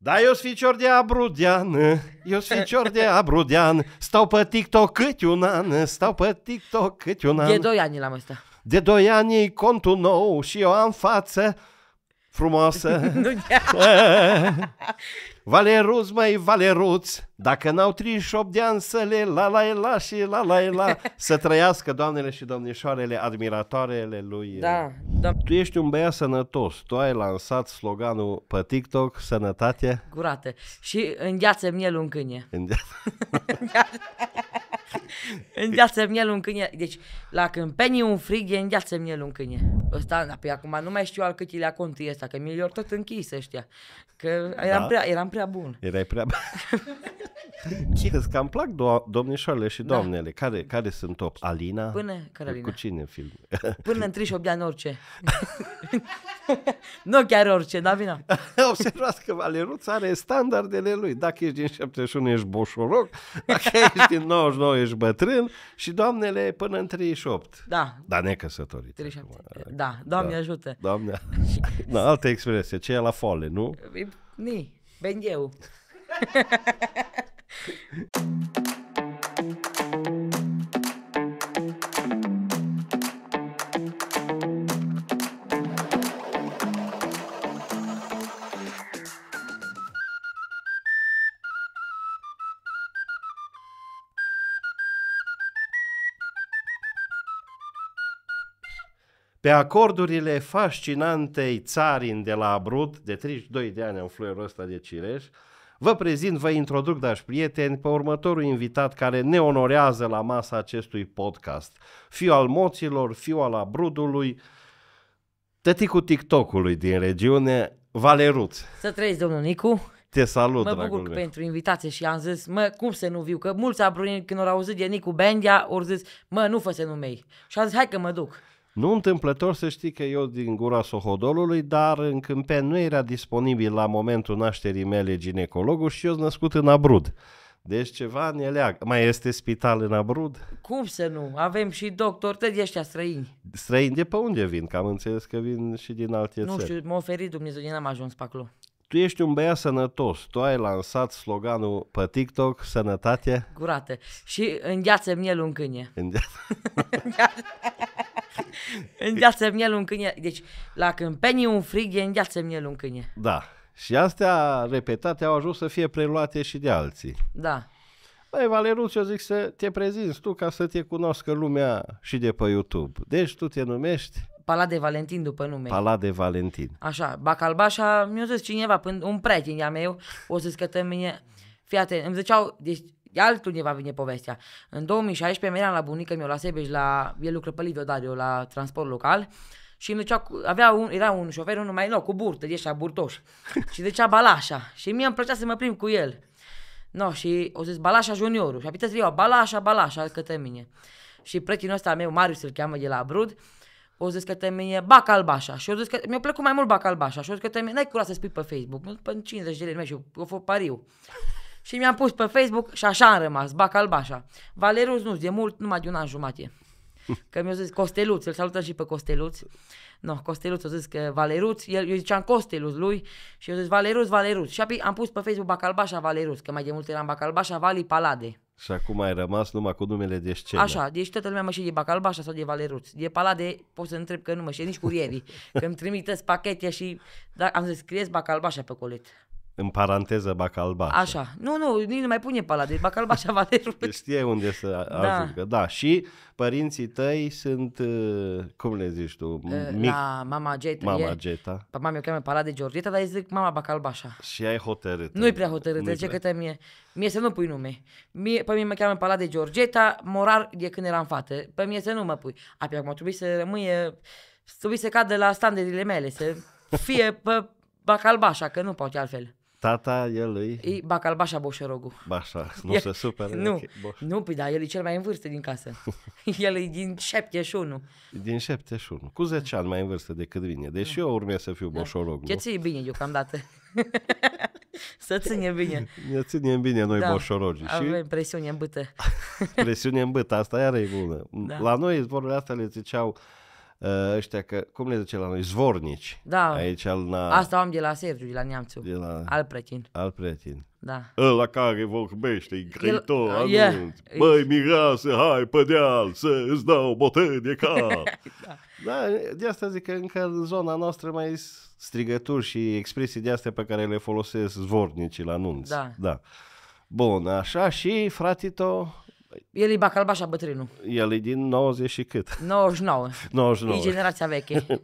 Da, eu sunt ficior de abrudean, eu sunt ficior de abrudean, stau pe TikTok cât un an, stau pe TikTok cât un an. De doi ani la ăsta. De doi ani e contul nou și eu am față frumoasă. Valeruț, mai Valeruț, dacă n-au 38 de ani să le la la la și la la la, să trăiască doamnele și domnișoarele admiratoarele lui. Da, da. Tu ești un băiat sănătos, tu ai lansat sloganul pe TikTok, sănătate. Curate. Și îngheață mielul în câine. Îngheață. în viață mielul în câine. Deci, la câmpenii un frig e în viață mielul în câine. Ăsta, da, pe păi acum nu mai știu al câtilea cont e ăsta, că mi l tot închis ăștia. Că eram, da. prea, eram prea bun. Erai prea bun. Crezi că îmi plac do- domnișoarele și da. doamnele. Da. Care, care sunt top? Alina? Până, care Alina? Cu cine în film? Până în 38 de ani orice. nu chiar orice, dar vina. Observați că Valeruț are standardele lui. Dacă ești din 71, ești boșoroc. Dacă ești din 99, eu ești bătrân și doamnele până în 38. Da. Dar necăsătorit. 37. Da, doamne da. ajută. Doamne. da, altă expresie, ce e la fole, nu? Ni, ben eu. pe acordurile fascinantei țarin de la Abrut, de 32 de ani în fluierul ăsta de cireș, vă prezint, vă introduc, dași prieteni, pe următorul invitat care ne onorează la masa acestui podcast. Fiu al moților, fiu al Abrudului, tăticul TikTok-ului din regiune, Valerut. Să trăiești, domnul Nicu! Te salut, Mă bucur meu. pentru invitație și am zis, mă, cum să nu viu? Că mulți abrunini când au auzit de Nicu Bendia, au zis, mă, nu fă să mei. Și am zis, hai că mă duc. Nu întâmplător să știi că eu din gura Sohodolului, dar în Câmpen nu era disponibil la momentul nașterii mele ginecologul și eu sunt născut în Abrud. Deci ceva ne leagă. Mai este spital în Abrud? Cum să nu? Avem și doctor tăi ăștia străini. Străini de pe unde vin? Că am înțeles că vin și din alte nu țări. Nu știu, m-a oferit Dumnezeu, din am ajuns pe acolo. Tu ești un băiat sănătos, tu ai lansat sloganul pe TikTok, sănătate... Curată. Și îngheață mielul în câine. Îngheață... în gheață miel un câine. Deci, la câmpenii un frig e în gheață miel un câine. Da. Și astea repetate au ajuns să fie preluate și de alții. Da. Băi, Valeriu, eu zic să te prezinți tu ca să te cunoască lumea și de pe YouTube. Deci tu te numești... Palat de Valentin după nume. Palat de Valentin. Așa, Bacalbașa, mi-a zis cineva, un prieten de-a meu, o să scătă mine, fii atent, îmi ziceau, deci altundeva vine povestea. În 2016 mergeam la bunica mi-o la Sebeș, la, el lucră pe Liviu Dariu, la transport local și îmi ducea, avea un, era un șofer, unul mai nou, cu burtă, de ăștia și și ducea Balașa. Și mie îmi plăcea să mă prim cu el. No, și o zis Balașa juniorul. Și a pitat eu, Balașa, Balașa, către mine. Și prietenul ăsta meu, Marius îl cheamă de la Brud, o zis către mine, Bac Albașa. Și o zis că mi-a plăcut mai mult Bac Albașa. Și o zis către mine, n-ai curat să spui pe Facebook. Nu, până 50 de lei, nu știu, eu fac pariu. Și mi-am pus pe Facebook și așa am rămas, bac albașa. Valerius nu, de mult, numai de un an jumate. Că mi-a zis Costeluț, îl salută și pe Costeluț. No, Costeluț a zis că Valeruț, el, eu ziceam Costeluț lui și eu zis Valeruț, Valeruț. Și apoi am pus pe Facebook Bacalbașa Valeruț, că mai de mult eram Bacalbașa Vali Palade. Și acum ai rămas numai cu numele de scenă. Așa, deci toată lumea mă știe de Bacalbașa sau de Valeruț. De Palade pot să întreb că nu mă știe nici curierii, că îmi trimiteți pachete și dar am zis scrieți Bacalbașa pe colet. În paranteză Bacalbașa. Așa. Nu, nu, nici nu mai pune pala, deci va de Deci știe unde să da. ajungă. Da. da. Și părinții tăi sunt, uh, cum le zici tu? Uh, mic... La mama Geta. Mama e, Geta. Pe mama o cheamă Pala de Georgeta, dar îi zic mama Bacalbașa. Și ai hotărât. Nu-i prea hotărât, de ce câte mie. Mie să nu pui nume. Mie, pe mine mă cheamă Pala de Georgeta, morar de când eram fată. Pe mine să nu mă pui. Apoi acum trebuie să rămâie, trebuie să cadă la standardele mele, să fie pe Bacalbașa, că nu poate altfel. Tata, el lui e Bacalbașa Boșorogu. Bașa, nu el, se supere. Nu, okay. nu, păi da, el e cel mai în vârstă din casă. el e din 71. Din 71, cu 10 ani mai în vârstă decât vine deși da. eu urmez să fiu da. Boșorogu. Ce ții bine deocamdată. să ține bine. Ne ținem bine noi da, boșorogi. Avem și... presiune în bâtă. presiune în bâtă, asta iară e bună. Da. La noi zborurile astea le ziceau Eh, ăștia că, cum le zice la noi, zvornici. Da. Aici al na... Asta am de la Sergiu, de la Neamțu. De la... Al Pretin. Al Pretin. Da. Ăla care vorbește, creditor, El... anunț. Yeah. Băi, mireasă, hai pe deal, să îți dau botân de cap. da. da. de asta zic că încă în zona noastră mai strigături și expresii de astea pe care le folosesc zvornicii la anunț. Da. da. Bun, așa și fratito... Păi- El e Bacalbașa bătrânul. El e din 90 și cât? 99. 99. E generația veche.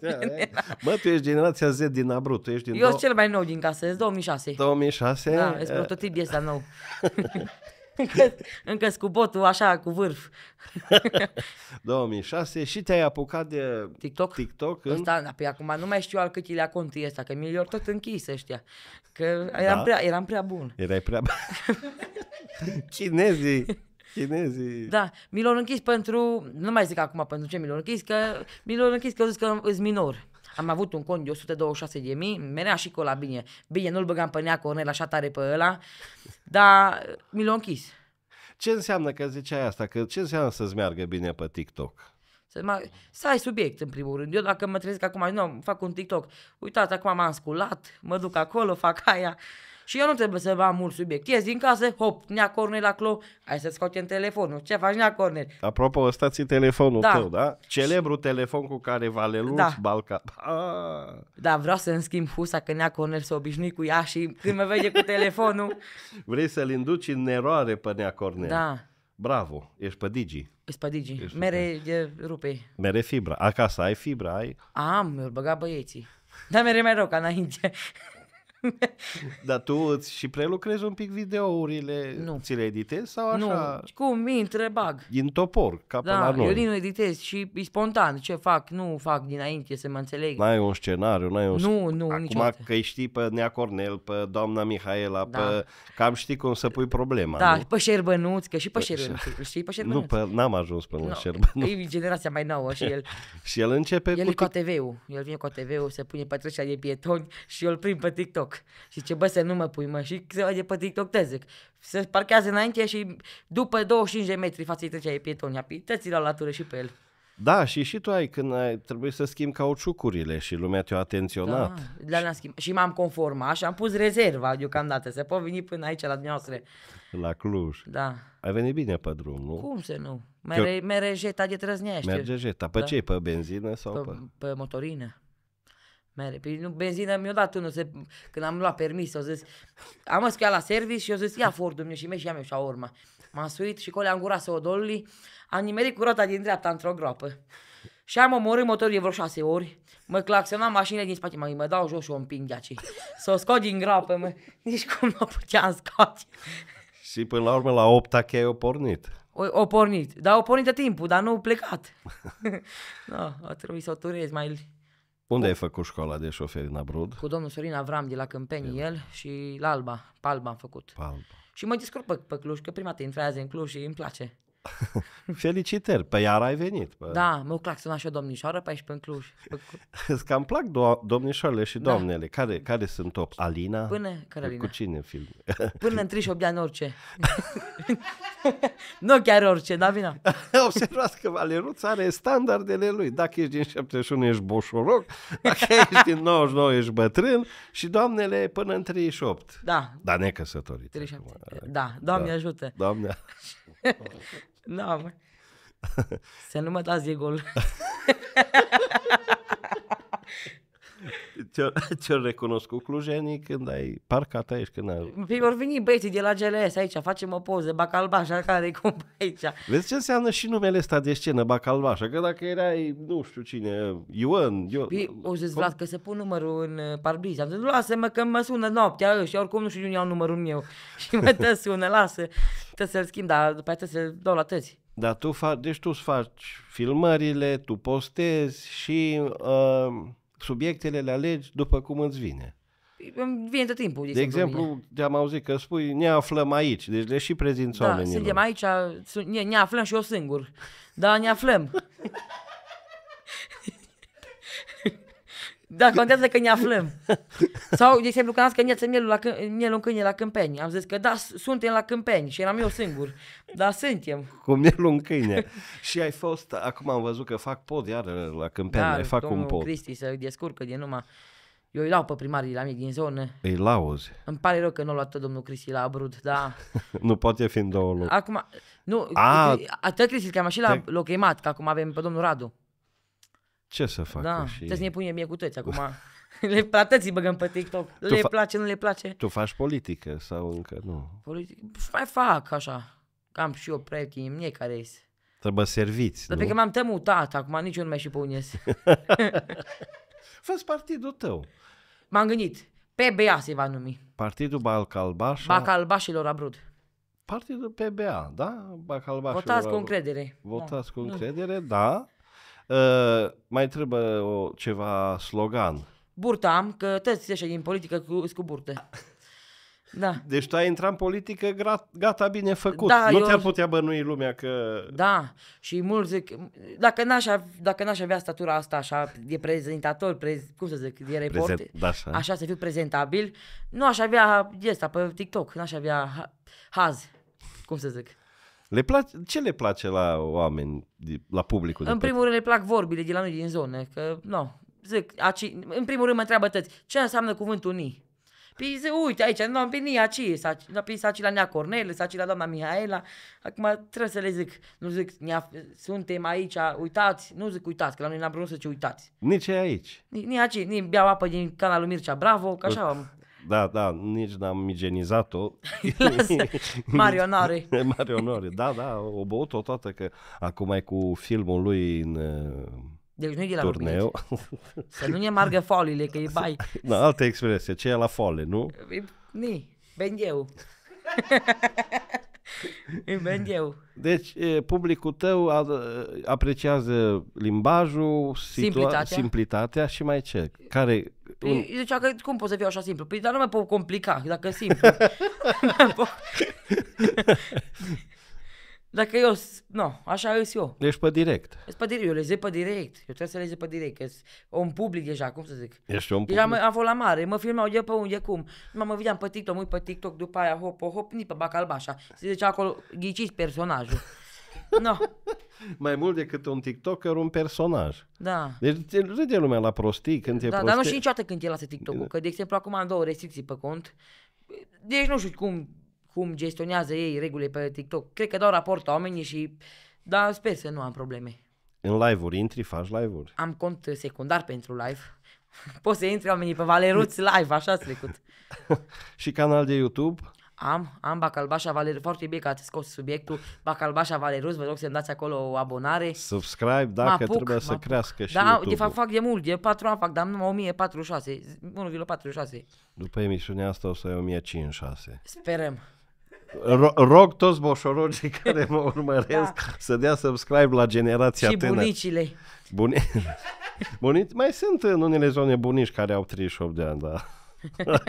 generația Mă, tu ești generația Z din Abru, tu ești din... Eu sunt do... cel mai nou din casă, sunt 2006. 2006? Da, ești prototip de ăsta nou. încă cu botul așa, cu vârf. 2006 și te-ai apucat de TikTok. TikTok în... Asta, da, pe păi acum nu mai știu al câtilea cont ăsta, că mi l tot închis ăștia. Că eram, da. prea, eram prea bun. Erai prea Chinezii. Chinezii. Da, mi l-au închis pentru, nu mai zic acum pentru ce mi l-au închis, că mi l-au închis că au zis că îți minor. Am avut un cont de 126.000, de mii, merea și cola bine. Bine, nu-l băgam pe Nea Cornel așa tare pe ăla, dar mi l-a închis. Ce înseamnă că ziceai asta? Că ce înseamnă să-ți meargă bine pe TikTok? Să, mă, să ai subiect în primul rând. Eu dacă mă trezesc acum, nu, fac un TikTok. Uitați, acum m-am sculat, mă duc acolo, fac aia. Și eu nu trebuie să am mult subiect. Ies din casă, hop, Nea Cornel la clo, hai să scoatem telefonul. Ce faci, Nea Cornel? Apropo, ăsta ți telefonul da. tău, da? Celebrul telefon cu care Valelux da. balca. Ah. Da, vreau să-mi schimb husa, că Nea Cornel s-a obișnuit cu ea și când mă vede cu telefonul. Vrei să-l induci în eroare pe Nea Cornel? Da. Bravo, ești pe Digi. Ești pe Digi, ești mere pe... rupe. Mere fibra, acasă ai fibra, ai? Am, mi-au băgat băieții. Dar mere mai rău ca înainte. Dar tu îți și prelucrezi un pic videourile, nu. ți le editezi sau așa? Nu, cum intre, bag. Din topor, ca da, la noi. eu din editez și e spontan ce fac, nu fac dinainte să mă înțeleg. N-ai un scenariu, n-ai un... Nu, nu, Acum niciodată. că știi pe Nea Cornel, pe doamna Mihaela, da. pe... cam știi cum să pui problema, Da, nu? pe Șerbănuț, că și pe, pe Șerbănuț, știi pe Șerbănuț. Nu, pe, n-am ajuns până no, la Șerbănuț. E generația mai nouă și el... și el începe el cu... El e cu tv ul el vine cu tv ul se pune pe trecerea de pietoni și eu îl prim pe TikTok. TikTok. Și ce bă, să nu mă pui, mă. Și se vede pe TikTok zic. Se parchează înainte și după 25 de metri față trecea e pietonia, Apitați la latură și pe el. Da, și și tu ai când ai trebuit să schimbi cauciucurile și lumea te-a atenționat. Da, la schimb. Și m-am conformat și am pus rezerva deocamdată. Se pot veni până aici la dumneavoastră. La Cluj. Da. Ai venit bine pe drum, nu? Cum să nu? Mere, mere jeta de trăznește. Merge jeta. Pe da. ce Pe benzină sau pe... Pe, pe motorină. Mere. pe păi nu, benzina mi-o dat unul, se, când am luat permis, o zis, am mers la service și o zis, ia fordul meu și mergi și ia-mi și urma. M-am suit și colea am gura să o dolului, am nimerit cu roata din dreapta într-o groapă. Și am omorât motorul de vreo șase ori, mă claxonam mașinile din spate, mă, mă dau jos și o împing de acei. Să o scot din groapă, mă, nici cum nu puteam scoate. Și până la urmă, la opta chei o pornit. O, o pornit, dar o pornit de timpul, dar nu plecat. no, da, a trebuit să o turez mai unde cu, ai făcut școala de șoferi în abrud? Cu domnul Sorin Avram de la Câmpenii el și la Alba, Palba am făcut. Palba. Și mă descurc pe, pe Cluj, că prima dată intrează în Cluj și îmi place. Felicitări, pe iar ai venit. Pe... Da, mă claxona și o domnișoară pe aici pe Cluj. Îți cam plac do- domnișoarele și da. doamnele. Da. Care, care sunt top? Alina? Până, care Alina? Cu cine în film? Până în 38 ani orice. nu chiar orice, da vina. Observați că Valeruț are standardele lui. Dacă ești din 71 ești boșoroc, dacă ești din 99 ești bătrân și doamnele până în 38. Da. Dar necăsătorit. 37. Da, Doamne da. ajută. Doamne. Da, mă. Să nu mă dați de gol. ți-o, ce o cu clujenii când ai parcat aici. Când ai... Păi vor veni băieții de la GLS aici, facem o poză, Bacalbașa, care cum aici. Vezi ce înseamnă și numele ăsta de scenă, Bacalbașa, că dacă erai, nu știu cine, Ioan... Eu... o să Vlad, că să pun numărul în uh, parbriz. Am zis, lasă-mă că mă sună noaptea și oricum nu știu unde iau numărul meu. Și mă te sună, lasă, te să-l schimb, dar după aceea să-l dau la tăzi. Dar tu faci, deci tu faci filmările, tu postezi și uh, subiectele le alegi după cum îți vine. Îmi vine tot timpul. De, exemplu, exemplu, te-am auzit că spui ne aflăm aici, deci le și prezinți da, oamenilor. suntem aici, ne, ne aflăm și eu singur, dar ne aflăm. Da, contează că ne aflăm. Sau, de exemplu, când am că mielul, la, mielul în câine la câmpeni, am zis că da, suntem la câmpeni și eram eu singur. Dar suntem. Cu mielul în câine. și ai fost, acum am văzut că fac pod iar la câmpeni, da, fac un pod. Cristi să descurcă de numai. Eu îi lau pe primarii la mic din zonă. Îi lauzi. Îmi pare rău că nu l-a luat domnul Cristi la abrud, da. nu poate fi în două locuri. Acum, nu, A, atât Cristi, că am și la lochemat, că acum avem pe domnul Radu. Ce să facă? Da, și... trebuie să ne punem mie cu toți acum. le, plătăți băgăm pe TikTok. Tu le fa... place, nu le place. Tu faci politică sau încă nu? Politic... Mai fac așa. Cam și eu prietenii mie care ies. Trebuie serviți, Dar nu? pe că m-am temutat, acum nici eu nu mai și pe unde fă partidul tău. M-am gândit. PBA se va numi. Partidul Bacalbașa... Bacalbașilor Abrud. Partidul PBA, da? Bacalbașilor Votați cu încredere. Votați da. cu încredere, da. Ă, mai trebuie o, ceva slogan. burta am, că toți să din politică cu, cu burte. Da. Deci tu ai intrat în politică grat, gata bine făcut. Da, nu eu... te-ar putea bănui lumea că... Da, și mulți zic, dacă n-aș, avea, dacă n-aș avea statura asta așa de prezentator, pre, cum să zic, de report, Prezent, da, așa. așa să fiu prezentabil, nu aș avea de asta pe TikTok, n-aș avea haz, cum să zic. Le plac- ce le place la oameni, la publicul? În primul rând le plac vorbile de la noi din zone. că nu, zic, aci, în primul rând mă întreabă tăți, ce înseamnă cuvântul ni? Păi zic, uite aici, nu am venit aci, păi saci la Nea Cornel, saci la doamna Mihaela, acum trebuie să le zic, nu zic, suntem aici, uitați, nu zic uitați, că la noi n-am vrut să ce uitați. Nici aici. Nici aici, nici beau apă din canalul Mircea Bravo, că așa am. Da, da, nici n-am migenizat o Marionare. Marionare, da, da, o băut-o toată că acum e cu filmul lui în uh, deci nu de la turneu. Să nu ne margă folile, că e bai. Da, alte expresie, ce e la fole, nu? Ni, ben eu. Invent eu. Deci, publicul tău apreciază limbajul, simplitatea. simplitatea și mai ce? Care... Păi, un... Zicea că cum pot să fiu așa simplu? Păi, dar nu mă pot complica, dacă simplu. Dacă eu, nu, așa eu eu. Ești pe direct. Ești pe direct, eu le zic pe direct. Eu trebuie să le zic pe direct, că un public deja, cum să zic. Ești un public? Eram, am fost la mare, mă filmau eu pe unde, cum. Mă, mă vedeam pe TikTok, mă pe TikTok, după aia, hop, hop, hop nici pe Bacalbașa. Se zicea acolo, ghiciți personajul. no. Mai mult decât un TikToker, un personaj. Da. Deci râde lumea la prostii când da, e Da, dar nu știu niciodată când e lasă TikTok-ul, că de exemplu acum am două restricții pe cont. Deci nu știu cum cum gestionează ei regulile pe TikTok. Cred că dau raport oamenii și dar sper să nu am probleme. În live-uri intri, faci live-uri? Am cont secundar pentru live. Poți să intri oamenii pe Valeruț live, așa ați trecut. și canal de YouTube? Am, am Bacalbașa Valeruț, foarte bine că ați scos subiectul, Bacalbașa Valeruț, vă rog să-mi dați acolo o abonare. Subscribe dacă apuc, trebuie să crească și da, YouTube-ul. De fapt fac de mult, de 4 ani fac, dar am numai 1046, 1,46. După emisiunea asta o să ai 1056. Sperăm. Rog toți boșorogii care mă urmăresc da. să dea subscribe la generația și tânără. bunicile. Buni... Bunici... Mai sunt în unele zone bunici care au 38 de ani, da.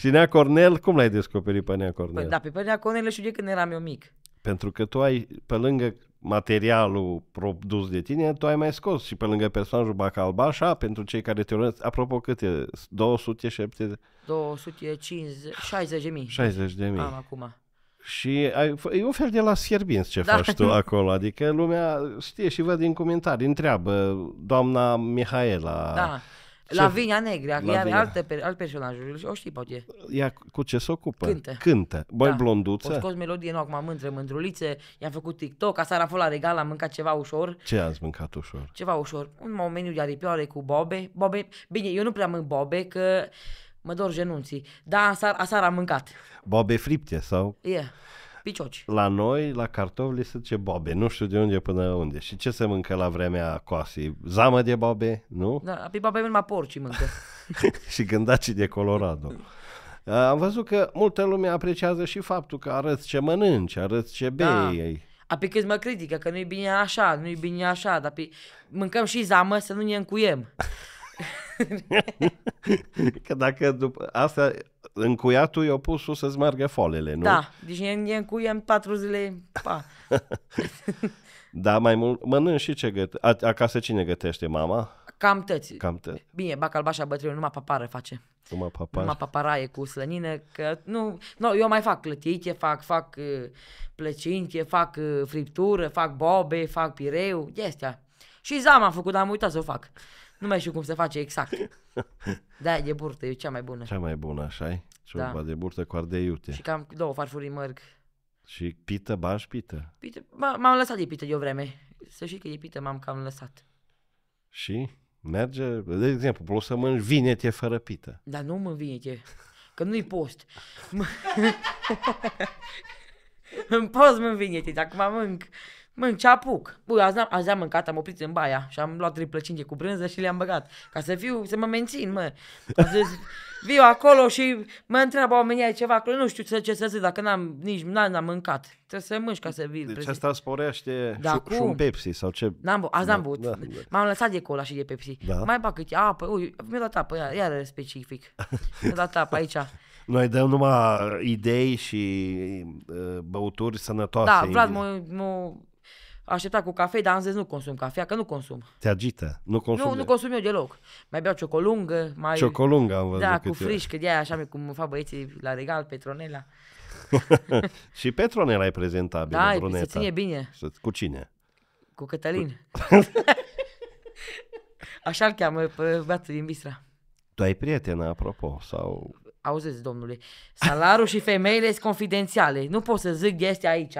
și Nea Cornel, cum l-ai descoperit pe Nea păi Cornel? Păi, da, pe Nea Cornel și de când eram eu mic. Pentru că tu ai, pe lângă materialul produs de tine, tu ai mai scos și pe lângă personajul Bacalbașa, pentru cei care te urmăresc, apropo câte? 270? 250, 60 de mii. 60 de mii. Am acum. Și ai, e un fel de la sierbinți ce da. faci tu acolo, adică lumea știe și văd din comentarii, întreabă doamna Mihaela, da la Vinia Negra, la Vinia. alte, alt personajul, o știi poate. Ea cu ce se ocupă? Cântă. Cântă. Băi, da. blonduță. O scos melodie nouă, acum mântră, mândrulițe, i-am făcut TikTok, aseară am fost la regal, am mâncat ceva ușor. Ce ați mâncat ușor? Ceva ușor. Un meniu de aripioare cu bobe. Bobe, bine, eu nu prea mânc bobe, că mă dor genunții. Dar asar, asar am mâncat. Bobe fripte sau? Yeah picioci. La noi, la cartofi, li se zice bobe. Nu știu de unde până unde. Și ce se mâncă la vremea coasei? Zamă de bobe, nu? Da, pe bobe numai porcii mâncă. și gândacii de Colorado. Am văzut că multă lume apreciază și faptul că arăți ce mănânci, arăți ce da. bei. Da. A pe câți mă critică că nu-i bine așa, nu-i bine așa, dar pe... mâncăm și zamă să nu ne încuiem. că dacă după asta în cuiatul i-au pus să-ți meargă foalele, nu? Da, deci e, e în cuie în patru zile, pa. da, mai mult, mănânci și ce găte... A, acasă cine gătește, mama? Cam tăți. Cam tăți. Bine, bacalbașa bătrână, numai papară face. Numai papară. Numai paparaie cu slănină, că nu, nu, eu mai fac clătite, fac, fac uh, plăcinte, fac uh, friptură, fac bobe, fac pireu, chestia. Și zama am făcut, dar am uitat să o fac. Nu mai știu cum se face exact. da, e burtă, e cea mai bună. Cea mai bună, așa -i? Ciorba da. de burtă cu ardei iute. Și cam două farfurii mărg. Și pită, baș, pită? pită. M-am lăsat de pită de o vreme. Să știi că de pită m-am cam lăsat. Și? Merge, de exemplu, poți să mănânci vinete fără pită. Dar nu mă vinete, că nu-i post. Îmi post mă vinete, dacă mă mănânc. Mânc ce apuc. Bă, azi, am azi am mâncat, am oprit în baia și am luat trei plăcinte cu brânză și le-am băgat. Ca să fiu, să mă mențin, mă. Zis, viu acolo și mă întreabă oamenii ai ceva acolo, nu știu ce, ce să zic, dacă n-am nici n-am, n-am mâncat. Trebuie să mânci ca să vii. Deci prezint. asta sporește da, și, și, un Pepsi sau ce? N-am bu- azi n-am da, băut. Da, da, M-am lăsat de cola și de Pepsi. Da. Mai bag câte apă, ui, mi-a dat apă, iar, iar specific. mi-a dat apă aici. Noi dăm numai idei și uh, băuturi sănătoase. Da, Vlad mă, mă, aștepta cu cafea, dar am zis nu consum cafea, că nu consum. Te agită, nu consum. Nu, nu consum eu deloc. Mai beau ciocolungă, mai... Ciocolungă am văzut Da, cu frișcă, de aia așa cum fac băieții la regal, Petronela. și Petronela e prezentabilă, Da, se ține bine. Cu cine? Cu Cătălin. așa îl cheamă pe băiatul din Bistra. Tu ai prietena, apropo, sau auziți domnule, salarul și femeile sunt confidențiale, nu pot să zic este aici.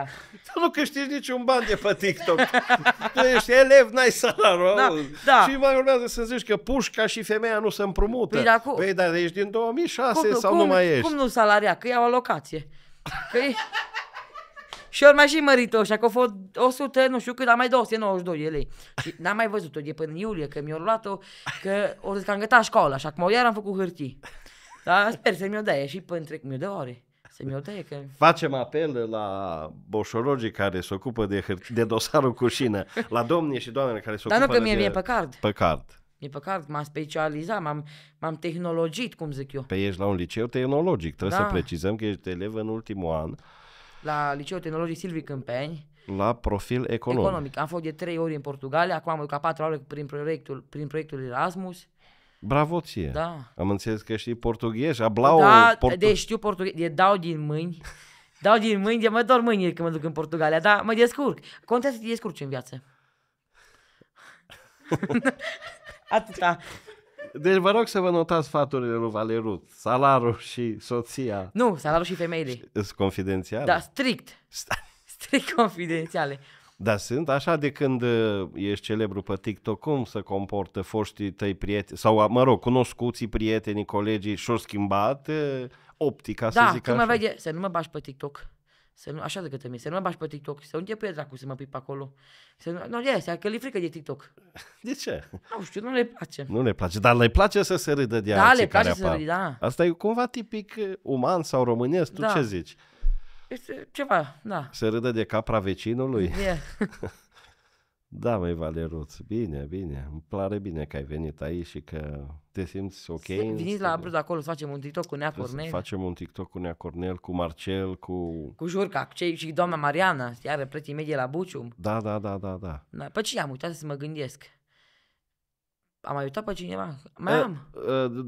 Tu nu câștigi niciun ban de pe TikTok, tu ești elev, n-ai salarul, da, da. Și mai urmează să zici că pușca și femeia nu se împrumută. Păi, dar, cu... păi, dar ești din 2006 cum, sau cum, nu mai ești? Cum nu salaria? Că iau alocație. Că e... Și ori mai și mărit-o, și că fost 100, nu știu cât, am mai 292 de lei. Și n-am mai văzut-o de până în iulie, că mi-au luat-o, că o zis că am gătat școala și acum iar am făcut hârtii. Dar sper să mi-o dea și pe între mii de ore. Să mi-o dea că... Facem apel la boșorogii care se ocupă de, de dosarul cu șină, la domnii și doamnele care se Dar ocupă nu că mie de... mie pe card. Pe card. E card, m-am specializat, m-am, m-am tehnologit, cum zic eu. Pe păi ești la un liceu tehnologic, trebuie da. să precizăm că ești elev în ultimul an. La liceu Tehnologic Silvi Câmpeni. La profil economic. economic. Am fost de trei ori în Portugalia, acum am lucrat patru ore prin proiectul, prin proiectul Erasmus. Bravo ție! Da. Am înțeles că știi portughez, ablau Da, portu- deci știu portughez, dau din mâini, dau din mâini, de mă dor mâinile când mă duc în Portugalia, dar mă descurc. Contează să te descurci în viață. Atâta. Deci vă rog să vă notați faturile lui Valerut, salarul și soția. Nu, salarul și femeile. Sunt confidențiale? Da, strict. strict confidențiale. Dar sunt așa de când uh, ești celebru pe TikTok, cum se comportă foștii tăi prieteni, sau mă rog, cunoscuții, prietenii, colegii și-au schimbat uh, optica, da, să zic așa. Da, vede, să nu mă bași pe TikTok. Să nu, așa de către mine, să nu mă bași pe TikTok, să nu te pui dracu să mă pui pe acolo. Să nu, nu, ia, că le frică de TikTok. De ce? Nu știu, nu le place. Nu le place, dar le place să se râdă de da, alții le place care să se râdă, da. Asta e cumva tipic uh, uman sau românesc, tu da. ce zici? Este ceva, da. Se râde de capra vecinului? Yeah. da, mai Valeruț, bine, bine. Îmi pare bine că ai venit aici și că te simți ok. Veniți la Abruz acolo să facem un TikTok cu Nea Cornel. Facem un TikTok cu Nea Cornel, cu Marcel, cu... Cu Jurca, cei, și doamna Mariana, iară preții medie la Bucium. Da, da, da, da, da. da. Pe păi ce am uitat să mă gândesc? Am mai uitat pe cineva? Mai e, am.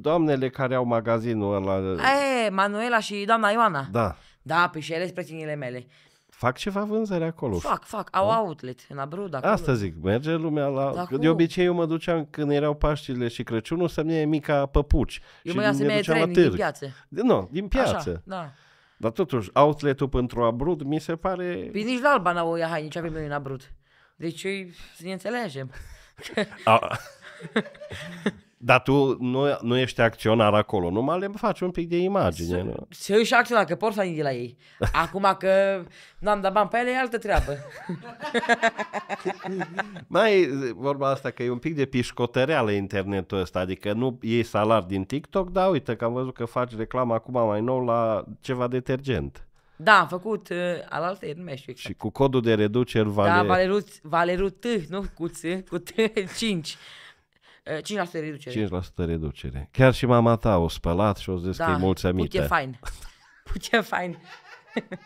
Doamnele care au magazinul ăla. E, Manuela și doamna Ioana. Da. Da, pe și ele spre ținile mele. Fac ceva vânzări acolo. Fac, fac. Au da? outlet în Abrud. Acolo. Asta zic, merge lumea la... Dacă... De obicei eu mă duceam când erau Paștile și Crăciunul să-mi iei mica păpuci. Eu mă mă să-mi iei din piață. Nu, no, din piață. Așa, da. Dar totuși, outlet-ul pentru Abrud mi se pare... Păi nici la Alba n-au ia haine, nici avem noi în Abrud. Deci, să ne înțelegem. Dar tu nu, nu ești acționar acolo, numai le faci un pic de imagine. Se, nu? se își acționa, că porți ani de la ei. Acum că n-am dat bani pe ele, e altă treabă. Mai e vorba asta că e un pic de pișcotăreală internetul ăsta, adică nu iei salari din TikTok, dar uite că am văzut că faci reclamă acum mai nou la ceva detergent. Da, am făcut uh, al altă nu știu exact. Și cu codul de reducere Valeru... Da, Valeru, Valeru T, nu cu T, cu T, 5. 5% reducere. 5% reducere. Chiar și mama ta o spălat și o zis da, că e mulțumită. Da, fain. Putie fain.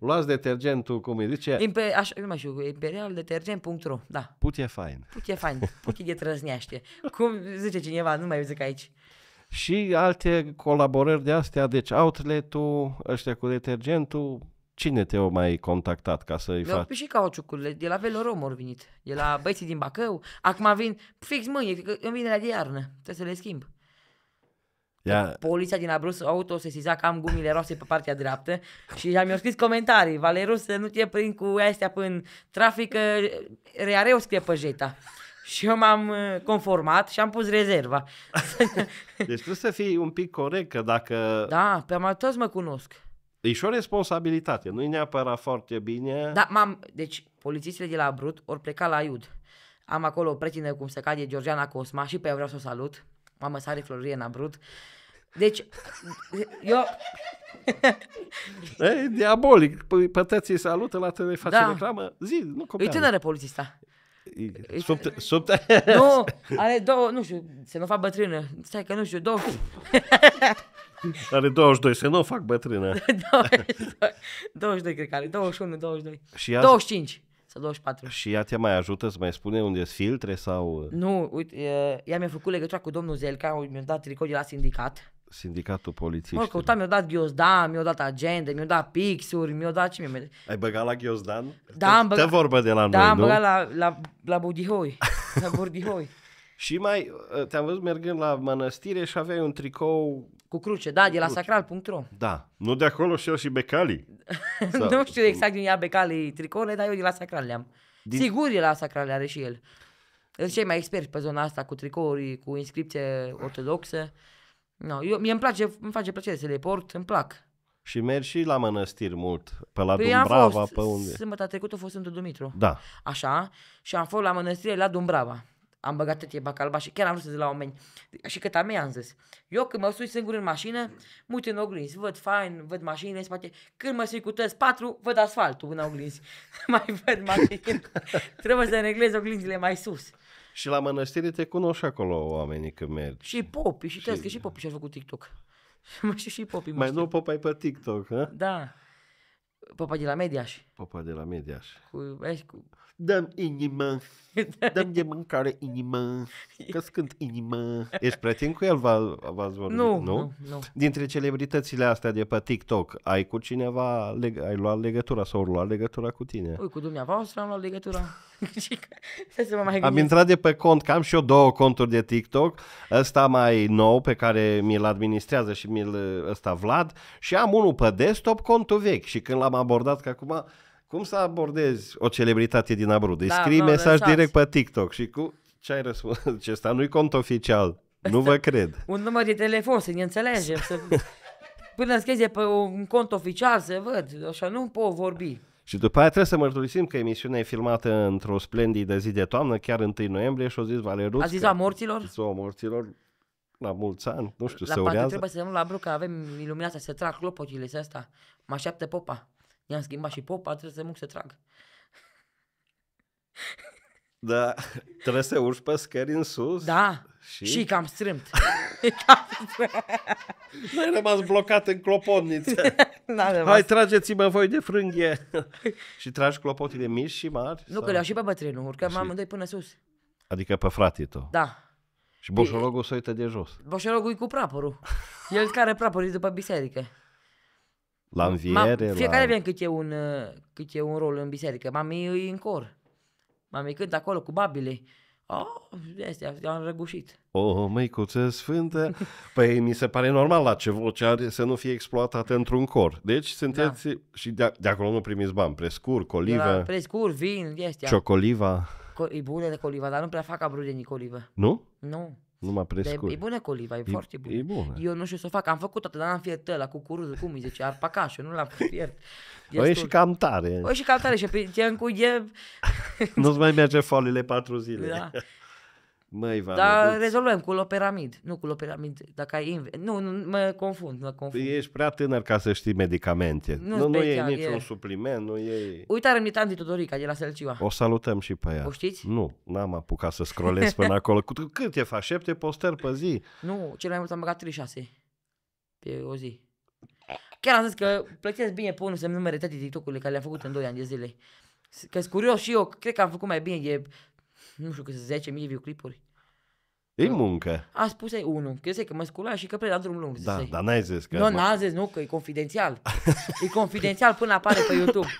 Luați detergentul, cum îi zice? Impe- aș, nu mai știu, imperialdetergent.ro, da. Putie fain. Putie fain, putie de trăzneaște. Cum zice cineva, nu mai zic aici. Și alte colaborări de astea, deci outlet-ul, ăștia cu detergentul, cine te-a mai contactat ca să-i faci? Mi-au fac... și cauciucurile, de la Velorom au venit, de la băieții din Bacău. Acum vin fix mâine, îmi vine la de iarnă, trebuie să le schimb. Ia... Poliția din Abrus auto se că am gumile roase pe partea dreaptă și mi-au scris comentarii. Valeru să nu te prind cu astea până trafic, reareu scrie pe jeta. Și eu m-am uh, conformat și am pus rezerva. Deci trebuie să fii un pic corect, că dacă... Da, pe mai toți mă cunosc. E și o responsabilitate, nu-i neapărat foarte bine. Da, m-am, deci polițiștii de la Brut ori pleca la Iud. Am acolo o pretină cum se cade Georgiana Cosma și pe ea vreau să o salut. Mamă, sare la Brut. Deci, eu... e diabolic. Păi, pătății salută la tine, face da. reclamă. Zi, nu copiază. E tânără polițista. E, sub, sub... nu, are două, nu știu, se nu fac bătrână. Stai că nu știu, două. Are 22 să nu o fac bătrână. 22, 22 cred că are, 21, 22, și azi... 25 sau 24. Și ea te mai ajută să mai spune unde sunt filtre sau... Nu, uite, ea mi-a făcut legătura cu domnul Zelca, mi-a dat tricou de la sindicat. Sindicatul polițiștilor. Mă căuta, mi-a dat ghiozdan, mi-a dat agende, mi-a dat pixuri, mi-a dat ce mi-a... Ai băgat la ghiozdan? Da, am băgat... Tă vorbă de la da, noi, Da, am băgat la, la, la budihoi, la burdihoi. și mai, ă, te-am văzut mergând la mănăstire și aveai un tricou cu cruce, da, cu de la sacral.ro. Da. Nu de acolo și eu și becalii. nu știu exact din ea becalii tricole, dar eu de la sacral le-am. Din... Sigur e la sacral are și el. Sunt cei mai experți pe zona asta cu tricouri, cu inscripție ortodoxă. No, eu, mie îmi place, îmi face plăcere să le port, îmi plac. Și mergi și la mănăstiri mult, pe la păi Dumbrava, fost, pe unde? Sâmbătă trecută a fost Sfântul Dumitru. Da. Așa, și am fost la mănăstire la Dumbrava am băgat tătie bacalba și chiar am vrut să zic la oameni. Și cât am am zis. Eu când mă sui singur în mașină, mă uit în oglinzi, văd fain, văd mașinile în spate. Când mă sui cu tăți patru, văd asfaltul în oglinzi. mai văd mașinile. Trebuie să reglez oglinzile mai sus. Și la mănăstire te cunoști acolo oamenii când mergi. Și popi, și, și... că și popi și a făcut TikTok. și și popi. Mai nu popai pe TikTok, ha? Da. Popa de la Mediaș. Popa de la Mediaș. Cu, cu Dăm inima, inimă, de mâncare inimă, că cânt inimă. Ești prieten cu el, v-ați vorbit? Nu, nu, nu, nu. Dintre celebritățile astea de pe TikTok, ai cu cineva, leg- ai luat legătura sau luat legătura cu tine? Ui, cu dumneavoastră am luat legătura. să mă mai am intrat de pe cont, că am și eu două conturi de TikTok, ăsta mai nou pe care mi-l administrează și mi-l ăsta Vlad și am unul pe desktop, contul vechi și când l-am abordat că acum cum să abordezi o celebritate din Abrud? Îi da, scrii mesaj lăsați. direct pe TikTok și cu ce ai răspuns? Ce deci ăsta nu-i cont oficial. Nu vă cred. Un număr de telefon, să ne înțelegem. Să... Până înscrie pe un cont oficial, să văd. Așa nu pot vorbi. Și după aia trebuie să mărturisim că emisiunea e filmată într-o splendidă zi de toamnă, chiar 1 noiembrie, și o zis Valeriu. A zis la morților? Ziua morților, la mulți ani, nu știu, la se urează. La trebuie să la că avem iluminația, să trag clopotile, să asta. Mă așteaptă popa. I-am schimbat și popa, trebuie să mă să trag. Da, trebuie să urci pe scări în sus. Da, și, și cam strâmt. nu ai rămas blocat în clopotniță. Hai, trageți-mă voi de frânghie. și tragi clopotile mici și mari? Nu, sau? că le-au și pe bătrânul, urcăm și... amândoi până sus. Adică pe fratii tău. Da. Și boșorogul să uită de jos. Boșologul e cu praporul. El care prapărul după biserică. La înviere? Ma, fiecare la... avem câte un, uh, câte un rol în biserică. Mami e în cor. Mami cânt acolo cu babile. Oh, de astea, am răgușit. O, oh, măicuță sfântă! Păi mi se pare normal la ce voce are să nu fie exploatată într-un cor. Deci sunteți da. și de, de acolo nu primiți bani. Prescur, coliva. prescur, vin, de astea. Ciocoliva. Co- e bună de coliva, dar nu prea fac abrudenii colivă. Nu? Nu. Numai pe scurt. E bună coliva, e, e foarte bună. E bună. Eu nu știu să o fac, am făcut atât dar n-am fiert ăla cu curuzul, cum îi zice, arpacașul, nu l-am fiert. O păi e și cam tare. O e și cam tare și pe, cu e... Nu-ți mai merge folile patru zile. Da. Măi, va Dar deci... rezolvăm cu loperamid. Nu cu loperamid, dacă ai inv- Nu, nu, mă confund, mă confund. Păi ești prea tânăr ca să știi medicamente. Nu, nu, nu e niciun e... supliment, nu e... Uite, am imitat Tudorica de la Selciua. O salutăm și pe ea. O știți? Nu, n-am apucat să scrolez până acolo. Cât e fa? Șapte poster pe zi? Nu, cel mai mult am băgat 36 pe o zi. Chiar am zis că plătesc bine pe unul să-mi numere toate TikTok-urile care le-am făcut în 2 ani de zile. Că sunt curios și eu, cred că am făcut mai bine de nu știu câte 10 mii de videoclipuri. E muncă. A spus ai unul, că zic că mă scula și că preda drumul lung. Da, zis-ai. dar n-ai zis că... Nu, n-am zis, nu, că e confidențial. e confidențial până apare pe YouTube.